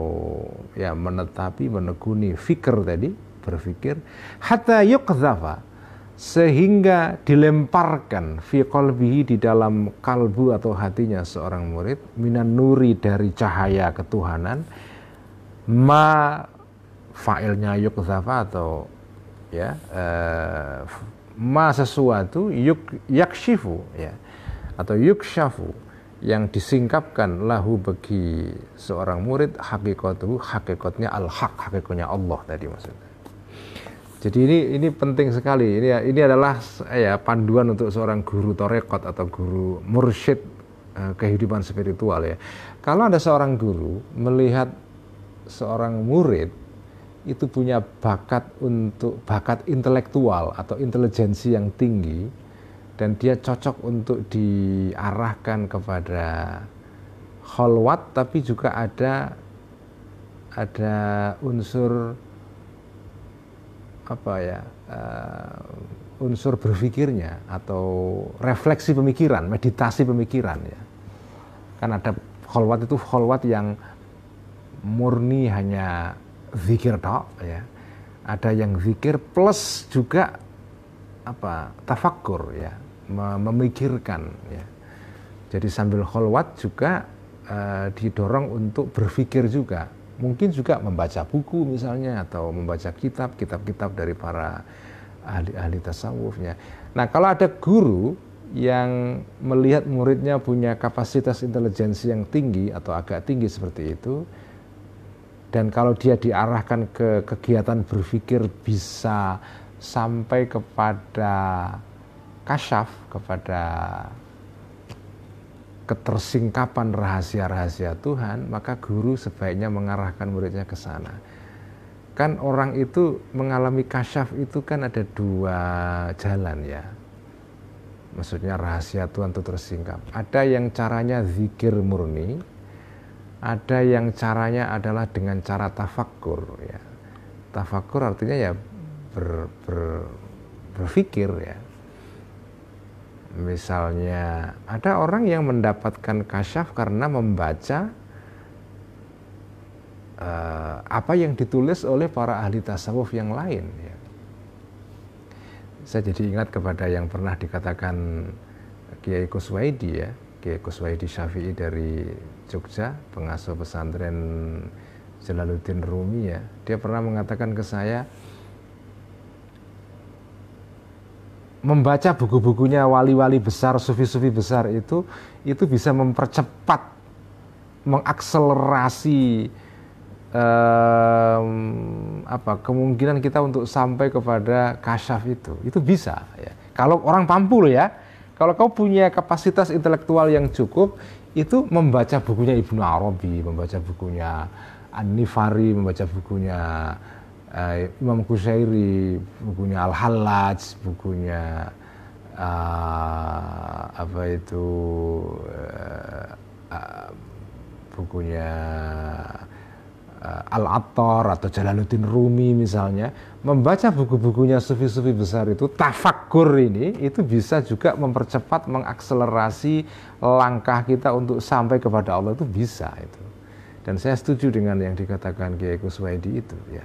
ya menetapi menekuni fikir tadi berpikir hatta yuqdhafa sehingga dilemparkan fi qalbihi di dalam kalbu atau hatinya seorang murid minan nuri dari cahaya ketuhanan ma fa'ilnya yuqdhafa atau ya eh, ma sesuatu yuk yakshifu ya atau yukshafu yang disingkapkan lahu bagi seorang murid hakikatuhu hakikatnya al-haq hakikatnya Allah tadi maksudnya jadi ini ini penting sekali. Ini ini adalah eh, ya panduan untuk seorang guru torekot atau guru mursyid eh, kehidupan spiritual ya. Kalau ada seorang guru melihat seorang murid itu punya bakat untuk bakat intelektual atau intelijensi yang tinggi dan dia cocok untuk diarahkan kepada kholwat tapi juga ada ada unsur apa ya uh, unsur berpikirnya atau refleksi pemikiran, meditasi pemikiran ya. Kan ada kholwat itu kholwat yang murni hanya zikir tok ya. Ada yang zikir plus juga apa tafakur ya, memikirkan ya. Jadi sambil kholwat juga uh, didorong untuk berpikir juga mungkin juga membaca buku misalnya atau membaca kitab, kitab-kitab dari para ahli-ahli tasawufnya. Nah, kalau ada guru yang melihat muridnya punya kapasitas intelijensi yang tinggi atau agak tinggi seperti itu, dan kalau dia diarahkan ke kegiatan berpikir bisa sampai kepada kasyaf, kepada ketersingkapan rahasia-rahasia Tuhan, maka guru sebaiknya mengarahkan muridnya ke sana. Kan orang itu mengalami kasyaf itu kan ada dua jalan ya. Maksudnya rahasia Tuhan itu tersingkap. Ada yang caranya zikir murni, ada yang caranya adalah dengan cara tafakur ya. Tafakur artinya ya ber, ber, berpikir ya Misalnya ada orang yang mendapatkan kasyaf karena membaca uh, apa yang ditulis oleh para ahli tasawuf yang lain. Ya. Saya jadi ingat kepada yang pernah dikatakan Kiai Kuswaidi ya, Kiai Kuswaidi Syafi'i dari Jogja, pengasuh pesantren Jalaluddin Rumi ya. Dia pernah mengatakan ke saya, membaca buku-bukunya wali-wali besar, sufi-sufi besar itu itu bisa mempercepat mengakselerasi um, apa kemungkinan kita untuk sampai kepada kasyaf itu itu bisa ya. kalau orang mampu loh ya kalau kau punya kapasitas intelektual yang cukup itu membaca bukunya Ibnu Arabi membaca bukunya An-Nifari membaca bukunya uh, Imam bukunya al Halaj bukunya uh, apa itu uh, bukunya uh, Al-Attar atau Jalaluddin Rumi misalnya, membaca buku-bukunya sufi-sufi besar itu, tafakur ini, itu bisa juga mempercepat, mengakselerasi langkah kita untuk sampai kepada Allah itu bisa itu. Dan saya setuju dengan yang dikatakan Kiai Kuswaidi itu ya.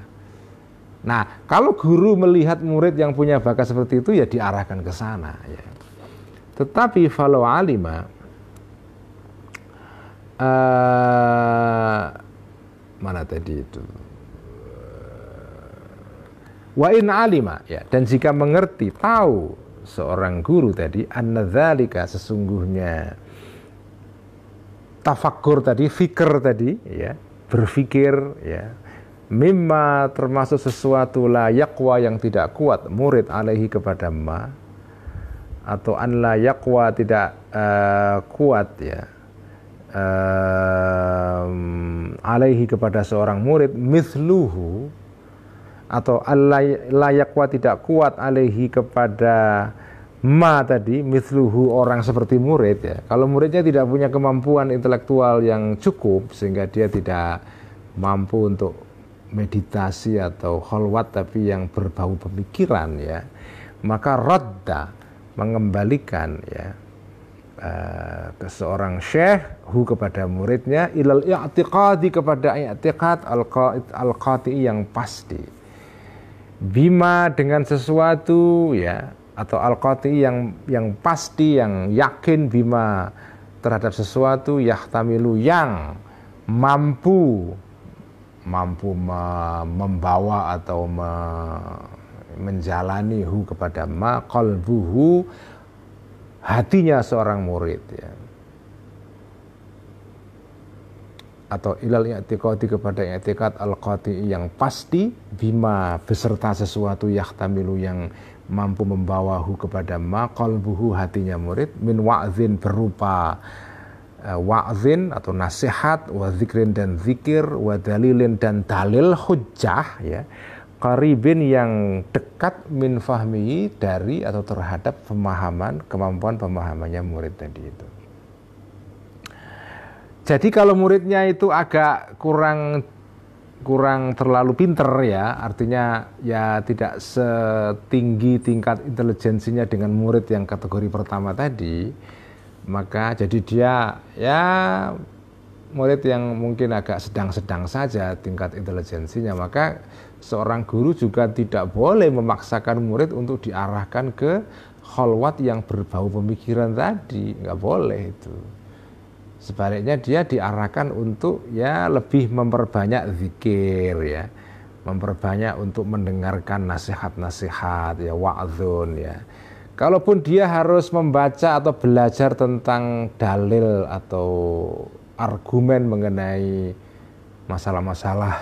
Nah, kalau guru melihat murid yang punya bakat seperti itu ya diarahkan ke sana. Ya. Tetapi kalau alima uh, mana tadi itu? Wa in alima ya dan jika mengerti tahu seorang guru tadi annadzalika sesungguhnya tafakur tadi, fikir tadi ya, berfikir ya, mimma termasuk sesuatu la yakwa yang tidak kuat murid alaihi kepada ma atau an la yakwa tidak uh, kuat ya uh, alaihi kepada seorang murid mithluhu atau layakwa tidak kuat alaihi kepada ma tadi mithluhu orang seperti murid ya kalau muridnya tidak punya kemampuan intelektual yang cukup sehingga dia tidak mampu untuk meditasi atau holwat tapi yang berbau pemikiran ya maka rodda mengembalikan ya eh, ke seorang syekh hu kepada muridnya ilal i'tiqadi kepada i'tiqad al qati yang pasti bima dengan sesuatu ya atau al-qati yang yang pasti yang yakin bima terhadap sesuatu yahtamilu yang mampu mampu me membawa atau me menjalani hu kepada ma kalbuhu hatinya seorang murid ya. atau ilal i'tiqadi kepada i'tiqad al yang pasti bima beserta sesuatu yahtamilu yang mampu membawa membawahu kepada ma kalbuhu hatinya murid min wa'zin berupa Eh, wa'zin atau nasihat wa zikrin dan zikir wa dalilin dan dalil hujjah ya qaribin yang dekat min fahmi dari atau terhadap pemahaman kemampuan pemahamannya murid tadi itu jadi kalau muridnya itu agak kurang kurang terlalu pinter ya artinya ya tidak setinggi tingkat intelijensinya dengan murid yang kategori pertama tadi maka jadi dia ya murid yang mungkin agak sedang-sedang saja tingkat intelijensinya maka seorang guru juga tidak boleh memaksakan murid untuk diarahkan ke kholwat yang berbau pemikiran tadi nggak boleh itu sebaliknya dia diarahkan untuk ya lebih memperbanyak zikir ya memperbanyak untuk mendengarkan nasihat-nasihat ya wa'zun ya Kalaupun dia harus membaca atau belajar tentang dalil atau argumen mengenai masalah-masalah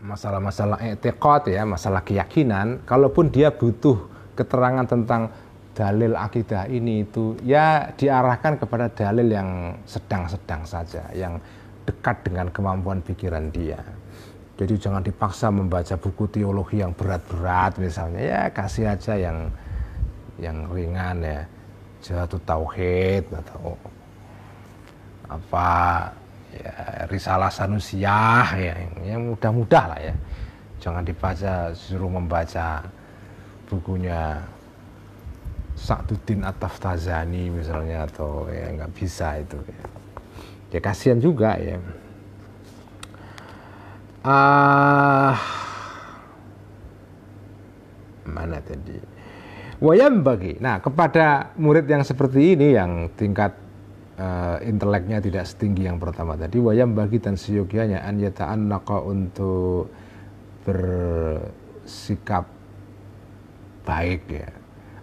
masalah-masalah etikot ya, masalah keyakinan, kalaupun dia butuh keterangan tentang dalil akidah ini itu ya diarahkan kepada dalil yang sedang-sedang saja, yang dekat dengan kemampuan pikiran dia. Jadi jangan dipaksa membaca buku teologi yang berat-berat misalnya. Ya kasih aja yang yang ringan ya. Jatuh tauhid atau apa ya, risalah sanusiah ya yang mudah-mudah lah ya. Jangan dibaca suruh membaca bukunya Sa'duddin Ataf Tazani misalnya atau ya nggak bisa itu ya. Ya kasihan juga ya uh, mana tadi wayam bagi nah kepada murid yang seperti ini yang tingkat uh, inteleknya tidak setinggi yang pertama tadi wayam bagi dan seyogianya an naqa untuk bersikap baik ya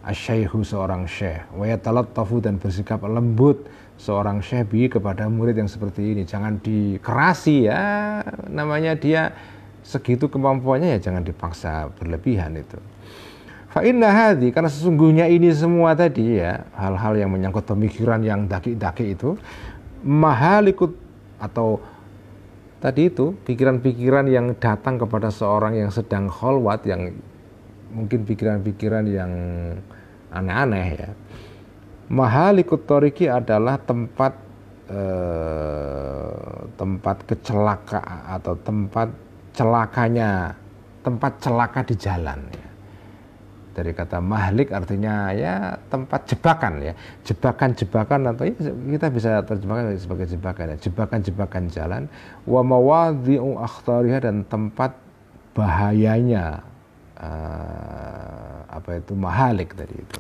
asyaihu seorang syekh Wayatalat yatalattafu dan bersikap lembut seorang syabi kepada murid yang seperti ini jangan dikerasi ya namanya dia segitu kemampuannya ya jangan dipaksa berlebihan itu fa inna hadhi karena sesungguhnya ini semua tadi ya hal-hal yang menyangkut pemikiran yang daki-daki itu mahalikut atau tadi itu pikiran-pikiran yang datang kepada seorang yang sedang kholwat yang mungkin pikiran-pikiran yang aneh-aneh ya Mahalikut Toriki adalah tempat eh, tempat kecelakaan atau tempat celakanya tempat celaka di jalan ya. Dari kata mahlik artinya ya tempat jebakan ya. Jebakan-jebakan atau ya, kita bisa terjemahkan sebagai jebakan ya. Jebakan-jebakan jalan wa mawadhi'u akhtariha dan tempat bahayanya uh, apa itu mahalik tadi itu.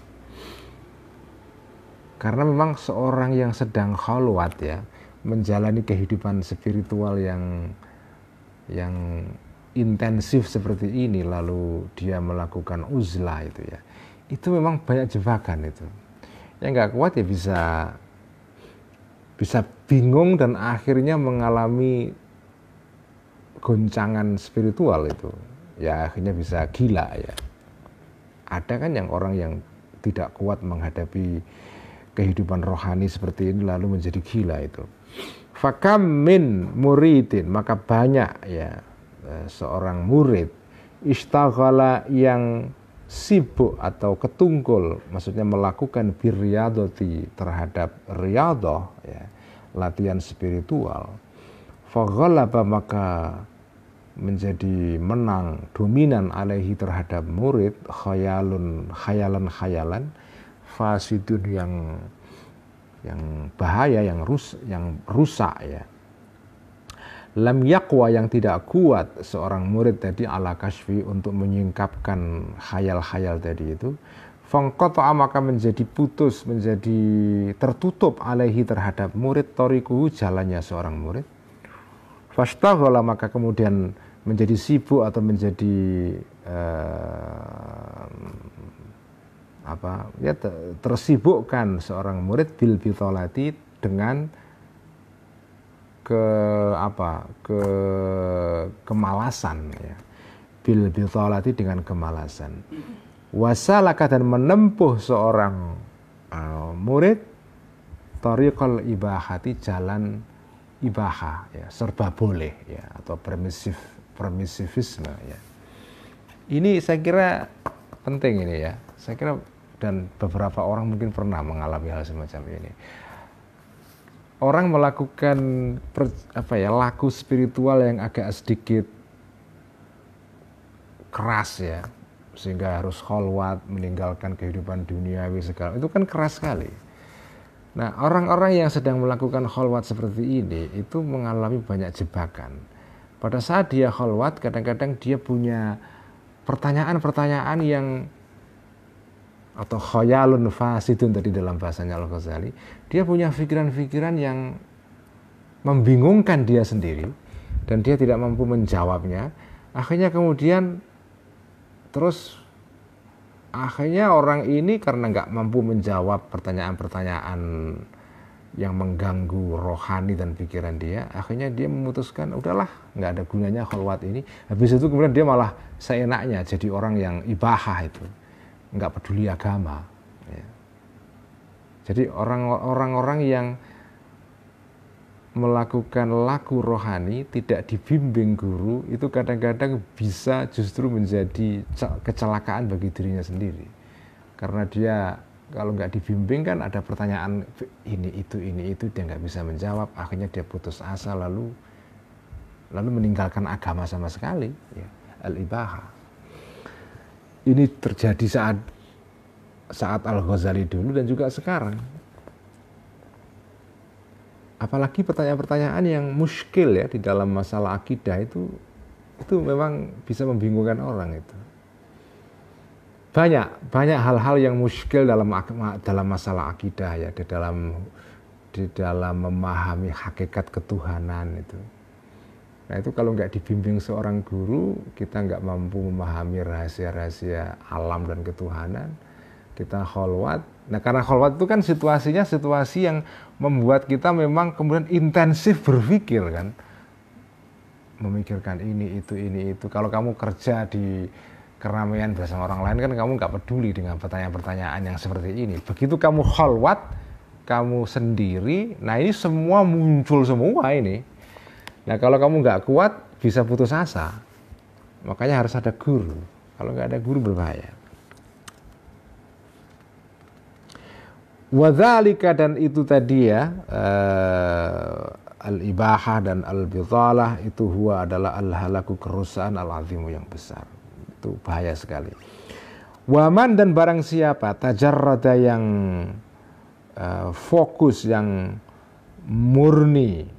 Karena memang seorang yang sedang khalwat ya, menjalani kehidupan spiritual yang yang intensif seperti ini lalu dia melakukan uzlah itu ya. Itu memang banyak jebakan itu. Yang nggak kuat ya bisa bisa bingung dan akhirnya mengalami goncangan spiritual itu ya akhirnya bisa gila ya ada kan yang orang yang tidak kuat menghadapi kehidupan rohani seperti ini lalu menjadi gila itu. Fakam min muridin maka banyak ya e, seorang murid istaghala yang sibuk atau ketungkul maksudnya melakukan biryadoti terhadap riadoh ya, latihan spiritual faghalaba maka menjadi menang dominan alaihi terhadap murid khayalun khayalan khayalan fasidun yang yang bahaya, yang rus, yang rusak ya. Lam yakwa yang tidak kuat seorang murid tadi ala kasfi untuk menyingkapkan khayal-khayal tadi itu. fongkoto maka menjadi putus, menjadi tertutup alaihi terhadap murid toriku jalannya seorang murid. fashtahola maka kemudian menjadi sibuk atau menjadi eh, apa ya tersibukkan seorang murid bil bitolati dengan ke apa ke kemalasan ya bil bitolati dengan kemalasan wasalaka dan menempuh seorang uh, murid tariqal ibahati jalan ibaha ya serba boleh ya atau permisif permisivisme ya ini saya kira penting ini ya saya kira dan beberapa orang mungkin pernah mengalami hal semacam ini. Orang melakukan per, apa ya laku spiritual yang agak sedikit keras ya, sehingga harus holwat meninggalkan kehidupan duniawi segala itu kan keras sekali. Nah orang-orang yang sedang melakukan holwat seperti ini itu mengalami banyak jebakan. Pada saat dia holwat kadang-kadang dia punya pertanyaan-pertanyaan yang atau khayalun fasidun tadi dalam bahasanya Al-Ghazali, dia punya pikiran-pikiran yang membingungkan dia sendiri dan dia tidak mampu menjawabnya. Akhirnya kemudian terus akhirnya orang ini karena nggak mampu menjawab pertanyaan-pertanyaan yang mengganggu rohani dan pikiran dia akhirnya dia memutuskan udahlah nggak ada gunanya kholwat ini habis itu kemudian dia malah seenaknya jadi orang yang ibahah itu nggak peduli agama. Ya. Jadi orang-orang yang melakukan laku rohani tidak dibimbing guru itu kadang-kadang bisa justru menjadi kecelakaan bagi dirinya sendiri karena dia kalau nggak dibimbing kan ada pertanyaan ini itu ini itu dia nggak bisa menjawab akhirnya dia putus asa lalu lalu meninggalkan agama sama sekali ya, al ibaha ini terjadi saat saat Al Ghazali dulu dan juga sekarang. Apalagi pertanyaan-pertanyaan yang muskil ya di dalam masalah akidah itu itu memang bisa membingungkan orang itu. Banyak banyak hal-hal yang muskil dalam dalam masalah akidah ya di dalam di dalam memahami hakikat ketuhanan itu Nah itu kalau nggak dibimbing seorang guru, kita nggak mampu memahami rahasia-rahasia alam dan ketuhanan. Kita kholwat Nah karena kholwat itu kan situasinya situasi yang membuat kita memang kemudian intensif berpikir kan. Memikirkan ini, itu, ini, itu. Kalau kamu kerja di keramaian bersama orang lain kan kamu nggak peduli dengan pertanyaan-pertanyaan yang seperti ini. Begitu kamu kholwat kamu sendiri, nah ini semua muncul semua ini Nah kalau kamu nggak kuat bisa putus asa. Makanya harus ada guru. Kalau nggak ada guru berbahaya. Wadhalika dan itu tadi ya uh, al-ibahah dan al-bitalah itu huwa adalah al-halaku kerusakan al-azimu yang besar. Itu bahaya sekali. Waman dan barang siapa tajarrada yang uh, fokus yang murni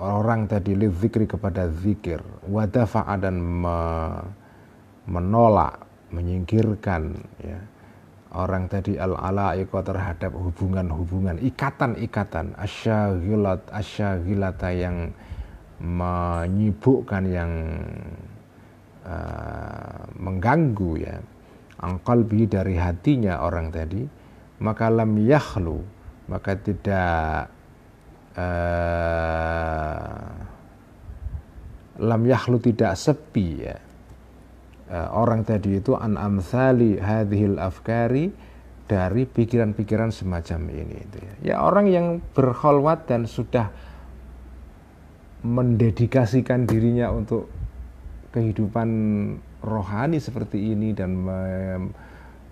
orang tadi zikri kepada zikir wadafa'a dan me, menolak menyingkirkan ya orang tadi al alaiqa terhadap hubungan-hubungan ikatan-ikatan asyagilat asyagilata yang menyibukkan yang uh, mengganggu ya angkalbi dari hatinya orang tadi maka lam yahlu maka tidak uh, lam yahlu tidak sepi ya. Uh, orang tadi itu an amthali hadhil afkari dari pikiran-pikiran semacam ini itu ya. ya orang yang berkholwat dan sudah mendedikasikan dirinya untuk kehidupan rohani seperti ini dan me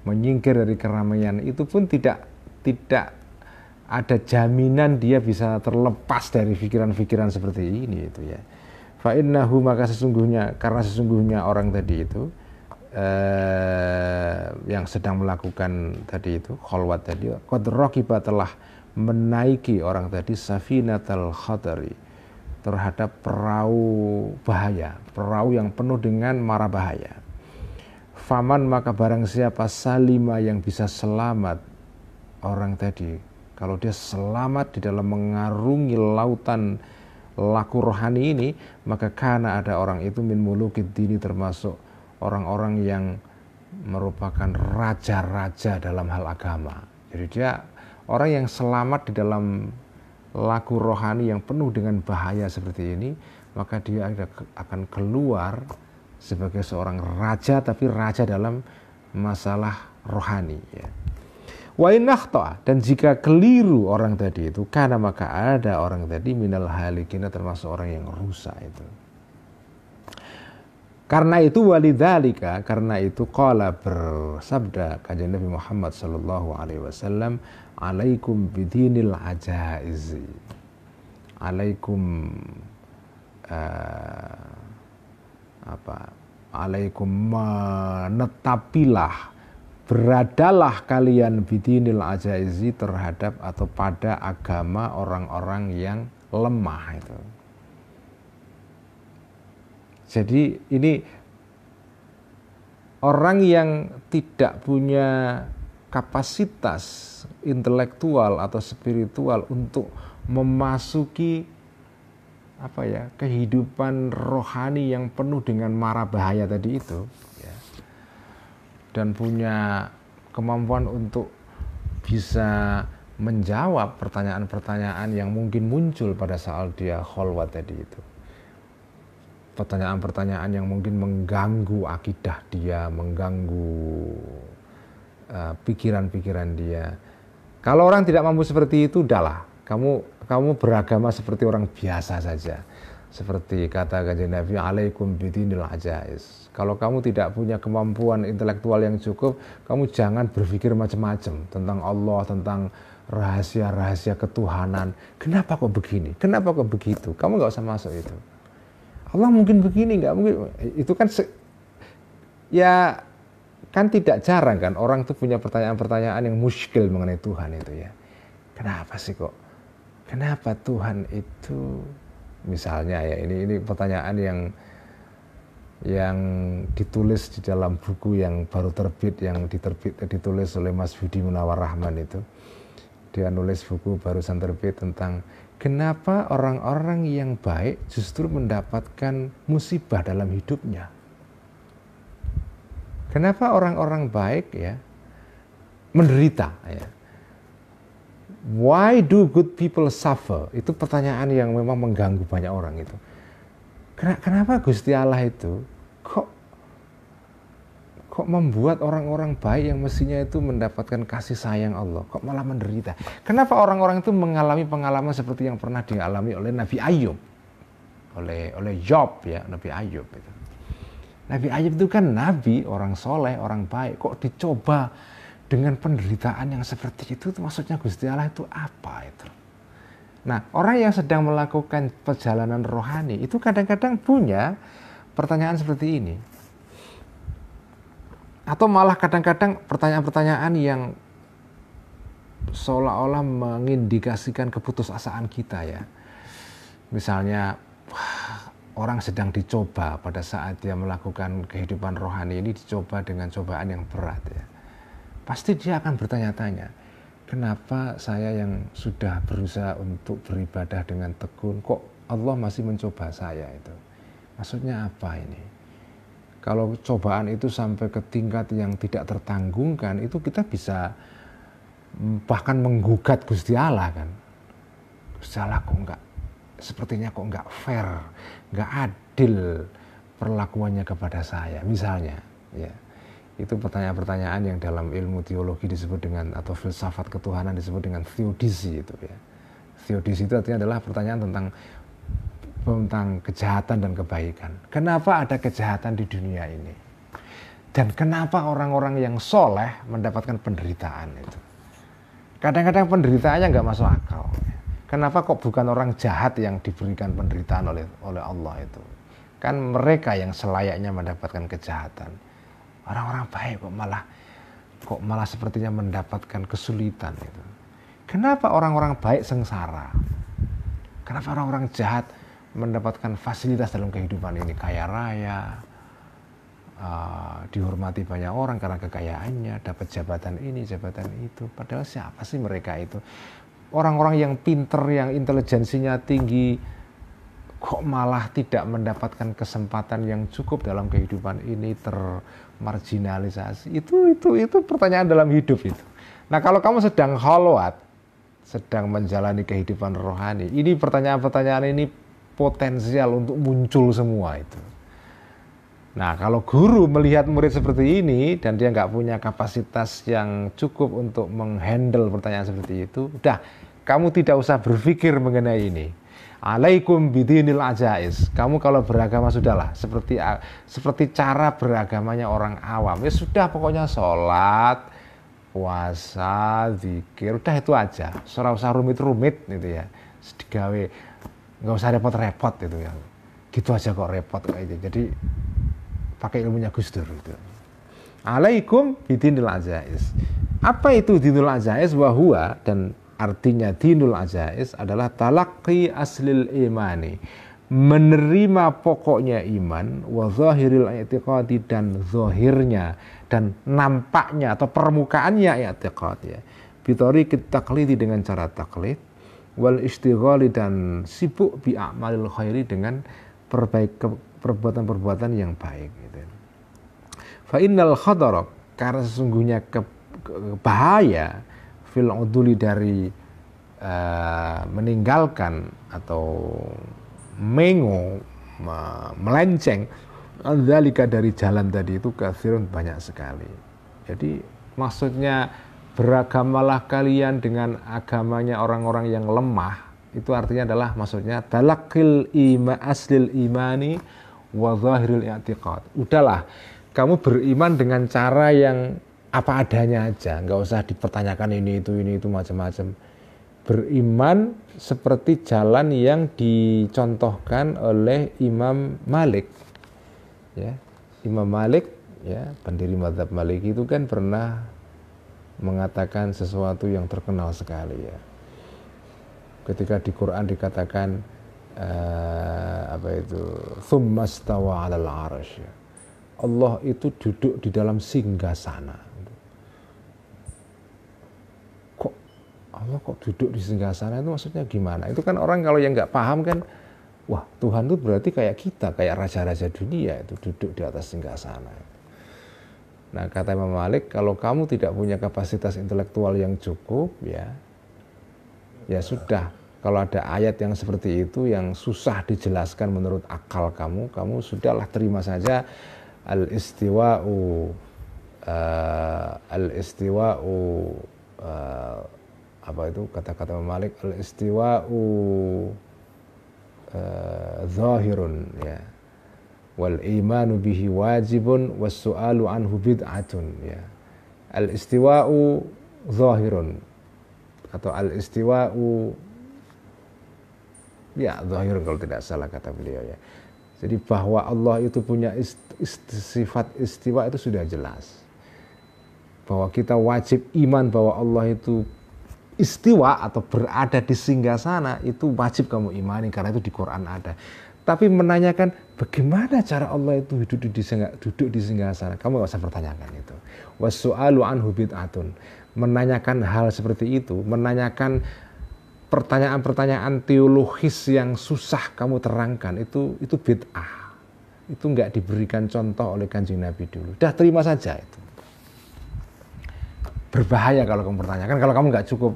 menyingkir dari keramaian itu pun tidak tidak ada jaminan dia bisa terlepas dari pikiran-pikiran seperti ini itu ya. Fa innahu maka sesungguhnya karena sesungguhnya orang tadi itu eh, yang sedang melakukan tadi itu kholwat tadi qad telah menaiki orang tadi safinatal khatari terhadap perahu bahaya, perahu yang penuh dengan mara bahaya. Faman maka barang siapa salima yang bisa selamat orang tadi kalau dia selamat di dalam mengarungi lautan laku rohani ini, maka karena ada orang itu min mulukid dini termasuk orang-orang yang merupakan raja-raja dalam hal agama. Jadi dia orang yang selamat di dalam laku rohani yang penuh dengan bahaya seperti ini, maka dia akan keluar sebagai seorang raja tapi raja dalam masalah rohani ya. Wa inakhta dan jika keliru orang tadi itu karena maka ada orang tadi minal halikina termasuk orang yang rusak itu. Karena itu walidhalika, karena itu qala bersabda kajian Nabi Muhammad sallallahu alaihi wasallam, "Alaikum bidinil ajaiz Alaikum uh, apa? Alaikum menetapilah beradalah kalian bidinil ajaizi terhadap atau pada agama orang-orang yang lemah itu. Jadi ini orang yang tidak punya kapasitas intelektual atau spiritual untuk memasuki apa ya kehidupan rohani yang penuh dengan mara bahaya tadi itu dan punya kemampuan untuk bisa menjawab pertanyaan-pertanyaan yang mungkin muncul pada saat dia kholwat tadi itu. Pertanyaan-pertanyaan yang mungkin mengganggu akidah dia, mengganggu e, pikiran-pikiran uh, dia. Kalau orang tidak mampu seperti itu, udahlah. Kamu kamu beragama seperti orang biasa saja. Seperti kata kanjeng Nabi, alaikum bidinil ajais. Kalau kamu tidak punya kemampuan intelektual yang cukup, kamu jangan berpikir macam-macam tentang Allah, tentang rahasia-rahasia ketuhanan. Kenapa kok begini? Kenapa kok begitu? Kamu nggak usah masuk itu. Allah mungkin begini, nggak mungkin. Itu kan se ya kan tidak jarang kan orang tuh punya pertanyaan-pertanyaan yang muskil mengenai Tuhan itu ya. Kenapa sih kok? Kenapa Tuhan itu misalnya ya ini ini pertanyaan yang yang ditulis di dalam buku yang baru terbit yang diterbit ditulis oleh Mas Budi Munawar Rahman itu dia nulis buku barusan terbit tentang kenapa orang-orang yang baik justru mendapatkan musibah dalam hidupnya kenapa orang-orang baik ya menderita ya why do good people suffer? Itu pertanyaan yang memang mengganggu banyak orang itu. Kenapa Gusti Allah itu kok kok membuat orang-orang baik yang mestinya itu mendapatkan kasih sayang Allah kok malah menderita? Kenapa orang-orang itu mengalami pengalaman seperti yang pernah dialami oleh Nabi Ayub? Oleh oleh Job ya, Nabi Ayub itu. Nabi Ayub itu kan nabi, orang soleh, orang baik. Kok dicoba dengan penderitaan yang seperti itu, itu maksudnya Gusti Allah itu apa itu? Nah, orang yang sedang melakukan perjalanan rohani itu kadang-kadang punya pertanyaan seperti ini. Atau malah kadang-kadang pertanyaan-pertanyaan yang seolah-olah mengindikasikan keputusasaan kita ya. Misalnya, orang sedang dicoba pada saat dia melakukan kehidupan rohani ini dicoba dengan cobaan yang berat ya pasti dia akan bertanya-tanya, kenapa saya yang sudah berusaha untuk beribadah dengan tekun, kok Allah masih mencoba saya itu? Maksudnya apa ini? Kalau cobaan itu sampai ke tingkat yang tidak tertanggungkan, itu kita bisa mm, bahkan menggugat Gusti Allah kan. Gusti Allah kok enggak sepertinya kok enggak fair, enggak adil perlakuannya kepada saya, misalnya. Ya itu pertanyaan-pertanyaan yang dalam ilmu teologi disebut dengan atau filsafat ketuhanan disebut dengan theodicy itu ya. Theodicy itu artinya adalah pertanyaan tentang tentang kejahatan dan kebaikan. Kenapa ada kejahatan di dunia ini? Dan kenapa orang-orang yang soleh mendapatkan penderitaan itu? Kadang-kadang penderitaannya nggak masuk akal. Kenapa kok bukan orang jahat yang diberikan penderitaan oleh oleh Allah itu? Kan mereka yang selayaknya mendapatkan kejahatan Orang-orang baik kok malah kok malah sepertinya mendapatkan kesulitan itu. Kenapa orang-orang baik sengsara? Kenapa orang-orang jahat mendapatkan fasilitas dalam kehidupan ini kaya raya, uh, dihormati banyak orang karena kekayaannya, dapat jabatan ini, jabatan itu. Padahal siapa sih mereka itu? Orang-orang yang pinter, yang intelijensinya tinggi, kok malah tidak mendapatkan kesempatan yang cukup dalam kehidupan ini termarginalisasi itu itu itu pertanyaan dalam hidup itu nah kalau kamu sedang holwat sedang menjalani kehidupan rohani ini pertanyaan-pertanyaan ini potensial untuk muncul semua itu Nah, kalau guru melihat murid seperti ini dan dia nggak punya kapasitas yang cukup untuk menghandle pertanyaan seperti itu, udah kamu tidak usah berpikir mengenai ini. Alaikum bidinil ajais. Kamu kalau beragama sudahlah seperti seperti cara beragamanya orang awam. Ya sudah pokoknya sholat, puasa, zikir, udah itu aja. Surau usah rumit-rumit gitu ya. Sedigawe nggak usah repot-repot gitu ya. Gitu aja kok repot kayak gitu. Jadi pakai ilmunya Gus Dur gitu. Alaikum bidinil ajais. Apa itu dinul ajais wahua dan Artinya dinul ajais adalah talaki aslil imani. Menerima pokoknya iman, wa zahiril i'tiqadi dan zahirnya dan nampaknya atau permukaannya i'tiqad ya. Bitori taklidi dengan cara taklid, wal istighali dan sibuk bi amalil khairi dengan perbaik perbuatan-perbuatan yang baik gitu. Fa innal khadara karena sesungguhnya ke, ke, bahaya fil uduli dari uh, meninggalkan atau mengo melenceng dalika dari jalan tadi itu kasirun banyak sekali. Jadi maksudnya beragamalah kalian dengan agamanya orang-orang yang lemah itu artinya adalah maksudnya talakil ima aslil imani wa zahiril i'tiqad. Udahlah, kamu beriman dengan cara yang apa adanya aja, nggak usah dipertanyakan ini itu ini itu macam-macam. Beriman seperti jalan yang dicontohkan oleh Imam Malik. Ya, Imam Malik ya, pendiri Madhab Malik itu kan pernah mengatakan sesuatu yang terkenal sekali ya. Ketika di Quran dikatakan eh, apa itu? Tsummastawa 'alal 'arsy. Allah itu duduk di dalam singgasana Allah kok duduk di singgah sana itu maksudnya gimana? Itu kan orang kalau yang nggak paham kan, wah Tuhan itu berarti kayak kita, kayak raja-raja dunia itu duduk di atas singgah sana. Nah kata Imam Malik, kalau kamu tidak punya kapasitas intelektual yang cukup, ya, ya sudah. Kalau ada ayat yang seperti itu yang susah dijelaskan menurut akal kamu, kamu sudahlah terima saja al istiwa'u uh, eh, al istiwa'u uh, eh, apa itu kata-kata Malik al istiwa'u uh, eh, zahirun ya wal imanu bihi wajibun was su'alu anhu bid'atun ya al istiwa'u zahirun atau al istiwa'u ya zahirun kalau tidak salah kata beliau ya jadi bahwa Allah itu punya ist, ist, sifat istiwa itu sudah jelas bahwa kita wajib iman bahwa Allah itu istiwa atau berada di singgah sana itu wajib kamu imani karena itu di Quran ada. Tapi menanyakan bagaimana cara Allah itu hidup di singgah, duduk di singgah sana, kamu gak usah pertanyakan itu. Wasu'alu anhu bid'atun. Menanyakan hal seperti itu, menanyakan pertanyaan-pertanyaan teologis yang susah kamu terangkan itu itu bid'ah. Itu nggak diberikan contoh oleh kanjeng Nabi dulu. Dah terima saja itu berbahaya kalau kamu bertanya kan kalau kamu nggak cukup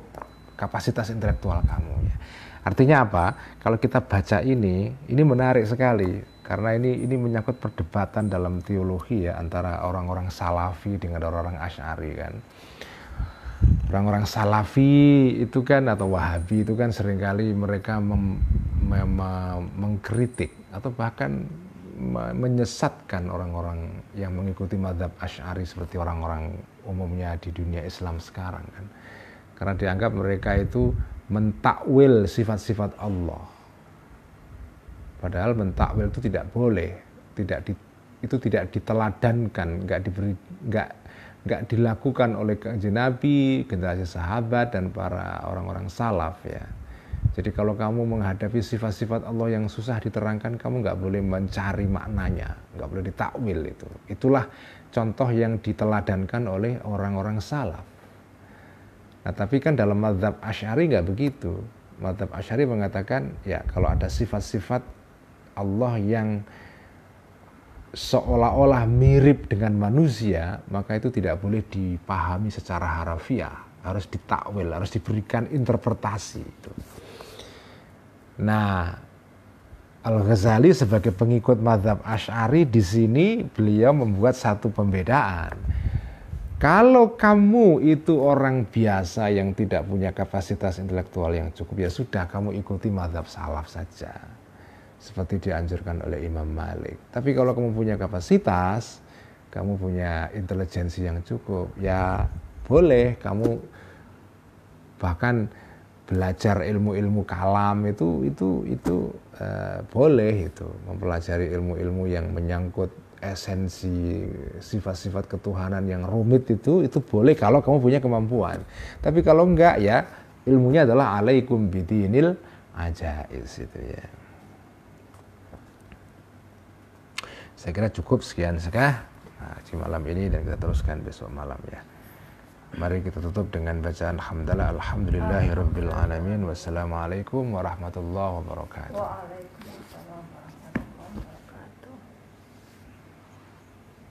kapasitas intelektual kamu ya. Artinya apa? Kalau kita baca ini, ini menarik sekali karena ini ini menyangkut perdebatan dalam teologi ya antara orang-orang Salafi dengan orang-orang Asy'ari kan. Orang-orang Salafi itu kan atau Wahabi itu kan seringkali mereka mem, mem, mengkritik atau bahkan menyesatkan orang-orang yang mengikuti madhab Asy'ari seperti orang-orang umumnya di dunia Islam sekarang kan. Karena dianggap mereka itu mentakwil sifat-sifat Allah. Padahal mentakwil itu tidak boleh, tidak di, itu tidak diteladankan, nggak diberi, nggak nggak dilakukan oleh kanjeng Nabi, generasi sahabat dan para orang-orang salaf ya. Jadi kalau kamu menghadapi sifat-sifat Allah yang susah diterangkan, kamu nggak boleh mencari maknanya, nggak boleh ditakwil itu. Itulah contoh yang diteladankan oleh orang-orang salaf. Nah tapi kan dalam madhab Ash'ari nggak begitu. Madhab Ash'ari mengatakan ya kalau ada sifat-sifat Allah yang seolah-olah mirip dengan manusia, maka itu tidak boleh dipahami secara harafiah, harus ditakwil, harus diberikan interpretasi. Nah, Al-Ghazali sebagai pengikut madhab Ash'ari di sini beliau membuat satu pembedaan. Kalau kamu itu orang biasa yang tidak punya kapasitas intelektual yang cukup, ya sudah kamu ikuti madhab salaf saja. Seperti dianjurkan oleh Imam Malik. Tapi kalau kamu punya kapasitas, kamu punya intelijensi yang cukup, ya boleh kamu bahkan belajar ilmu-ilmu kalam itu itu itu Eh, boleh itu mempelajari ilmu-ilmu yang menyangkut esensi sifat-sifat ketuhanan yang rumit itu itu boleh kalau kamu punya kemampuan. Tapi kalau enggak ya ilmunya adalah alaikum bidinil ajais itu ya. Saya kira cukup sekian sekah nah, di malam ini dan kita teruskan besok malam ya. Mari kita tutup dengan bacaan Alhamdulillah. Alhamdulillah. alamin. Wassalamualaikum warahmatullahi wabarakatuh.